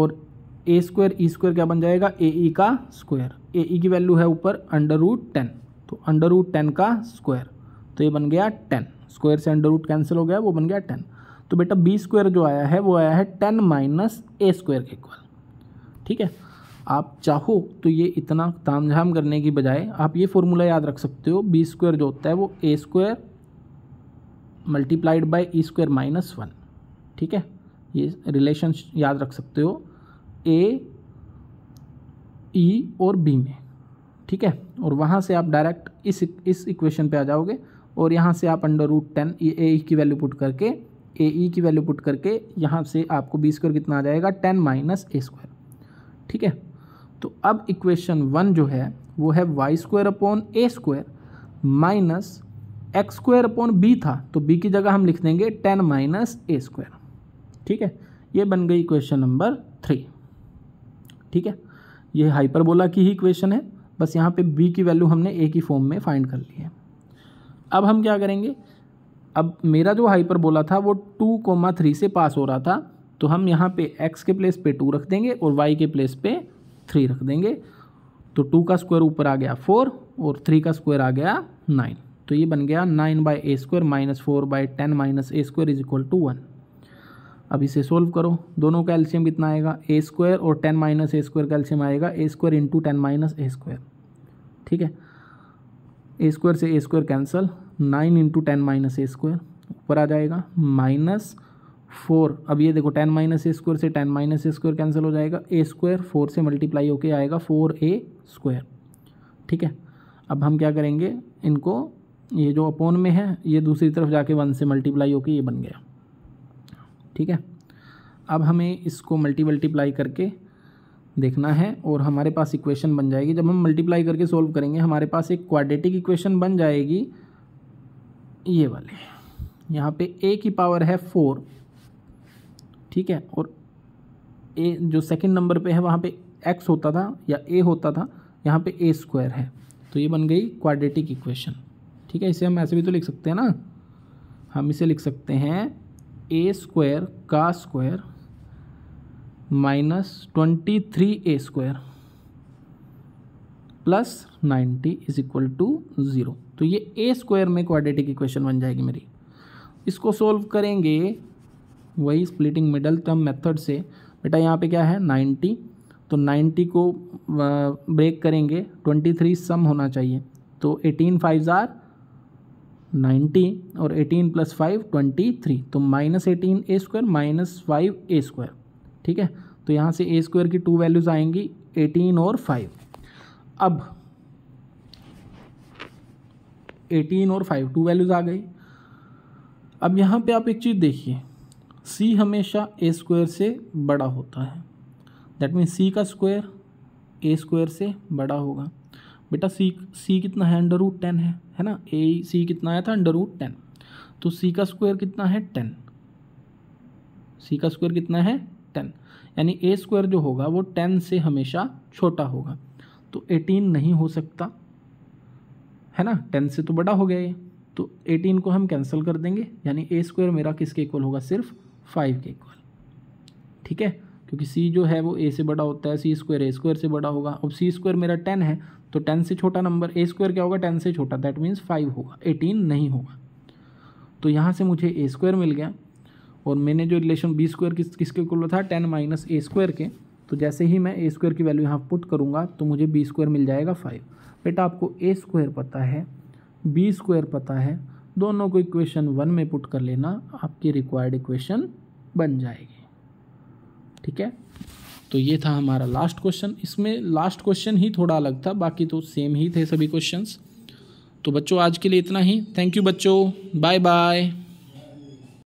और ए स्क्वायर ई स्क्वायर क्या बन जाएगा ए ई e का स्क्वायर ए ई की वैल्यू है ऊपर अंडर रूट टेन तो अंडर रूट टेन का स्क्वायर तो ये बन गया टेन स्क्वायर से अंडर रूट कैंसिल हो गया वो बन गया टेन तो बेटा बी स्क्वायर जो आया है वो आया है टेन माइनस ए स्क्वायर के इक्वल ठीक है आप चाहो तो ये इतना ताम झाम करने की बजाय आप ये फॉर्मूला याद रख सकते हो बी स्क्वायर जो होता है वो ए square multiplied by E square minus one ठीक है ये रिलेशन याद रख सकते हो ए ई e और बी में ठीक है और वहाँ से आप डायरेक्ट इस इस इक्वेशन पे आ जाओगे और यहाँ से आप under root ten A E की वैल्यू पुट करके ए ई e की वैल्यू पुट करके यहाँ से आपको बी स्क्वायर कितना आ जाएगा टेन माइनस ए स्क्वायर ठीक है तो अब इक्वेशन वन जो है वो है वाई स्क्वायर अपॉन ए square minus x square upon B था तो बी की जगह हम लिख देंगे टेन माइनस ए स्क्वायर ठीक है ये बन गई इक्वेशन नंबर थ्री ठीक है ये हाइपरबोला की ही इक्वेशन है बस यहाँ पे बी की वैल्यू हमने ए की फॉर्म में फाइंड कर ली है अब हम क्या करेंगे अब मेरा जो हाइपरबोला था वो टू कोमा थ्री से पास हो रहा था तो हम यहाँ पे एक्स के प्लेस पे टू रख देंगे और वाई के प्लेस पे थ्री रख देंगे तो टू का स्क्वायर ऊपर आ गया फोर और थ्री का स्क्वायर आ गया नाइन तो ये बन गया nine by A square minus four by ten minus A square is equal to one अब इसे सोल्व करो दोनों का एल्शियम कितना आएगा ए स्क्वायर और टेन माइनस ए स्क्वायर का एल्शियम आएगा A square into ten minus A square ठीक है ए स्क्वायर से A square cancel nine into ten minus A square ऊपर आ जाएगा माइनस फोर अब ये देखो टेन माइनस ए स्क्वायर से टेन माइनस ए स्क्वायर कैंसिल हो जाएगा ए स्क्वायर फोर से मल्टीप्लाई होके आएगा फोर ए स्क्वायर ठीक है अब हम क्या करेंगे इनको ये जो अपोन में है ये दूसरी तरफ जाके वन से मल्टीप्लाई होके ये बन गया ठीक है अब हमें इसको मल्टी मल्टीप्लाई करके देखना है और हमारे पास इक्वेशन बन जाएगी जब हम मल्टीप्लाई करके सॉल्व करेंगे हमारे पास एक क्वाड्रेटिक इक्वेशन बन जाएगी ये वाले यहाँ पे ए की पावर है फोर ठीक है और ए जो सेकंड नंबर पे है वहाँ पे एक्स होता था या ए होता था यहाँ पे ए स्क्वायर है तो ये बन गई क्वाड्रेटिक इक्वेशन ठीक है इसे हम ऐसे भी तो लिख सकते हैं ना हम इसे लिख सकते हैं ए स्क्वायर का square minus twenty three A square plus ninety is equal to zero तो ये ए स्क्वायर में क्वाड्रेटिक इक्वेशन बन जाएगी मेरी इसको सॉल्व करेंगे वही स्प्लिटिंग मिडल टर्म मेथड से बेटा यहाँ पे क्या है 90 तो 90 को ब्रेक करेंगे 23 सम होना चाहिए तो 18 फाइव आर 90 और 18 प्लस फाइव ट्वेंटी थ्री तो minus eighteen A square minus five A square ठीक है तो यहाँ से ए स्क्वायर की टू वैल्यूज़ आएंगी एटीन और फाइव अब एटीन और फाइव टू वैल्यूज़ आ गई अब यहाँ पे आप एक चीज़ देखिए सी हमेशा ए स्क्वायर से बड़ा होता है दैट मीन सी का स्क्वायर ए स्क्वायर से बड़ा होगा बेटा सी सी कितना है अंडर रूट टेन है है ना ए सी कितना आया था अंडर रूट टेन तो सी का स्क्वायर कितना है टेन सी का स्क्वायर कितना है टेन यानी ए स्क्वायर जो होगा वो टेन से हमेशा छोटा होगा तो एटीन नहीं हो सकता है ना टेन से तो बड़ा हो गया ये तो एटीन को हम कैंसिल कर देंगे यानी ए स्क्वायर मेरा किसके इक्वल होगा सिर्फ फाइव के इक्वल ठीक है क्योंकि सी जो है वो ए से बड़ा होता है सी स्क्वायर ए स्क्वायर से बड़ा होगा अब सी स्क्वायर मेरा टेन है तो टेन से छोटा नंबर ए स्क्वायर क्या होगा टेन से छोटा दैट मीन्स फाइव होगा एटीन नहीं होगा तो यहाँ से मुझे ए स्क्वायर मिल गया और मैंने जो रिलेशन बी स्क्वायर किस किसके इक्वल था टेन माइनस ए स्क्वायर के तो जैसे ही मैं ए स्क्वायर की वैल्यू यहाँ पुट करूँगा तो मुझे बी स्क्वायर मिल जाएगा फाइव बेटा आपको ए स्क्वायर पता है बी स्क्वायर पता है दोनों को इक्वेशन वन में पुट कर लेना आपकी रिक्वायर्ड इक्वेशन बन जाएगी ठीक है तो ये था हमारा लास्ट क्वेश्चन इसमें लास्ट क्वेश्चन ही थोड़ा अलग था बाकी तो सेम ही थे सभी क्वेश्चंस तो बच्चों आज के लिए इतना ही थैंक यू बच्चों बाय बाय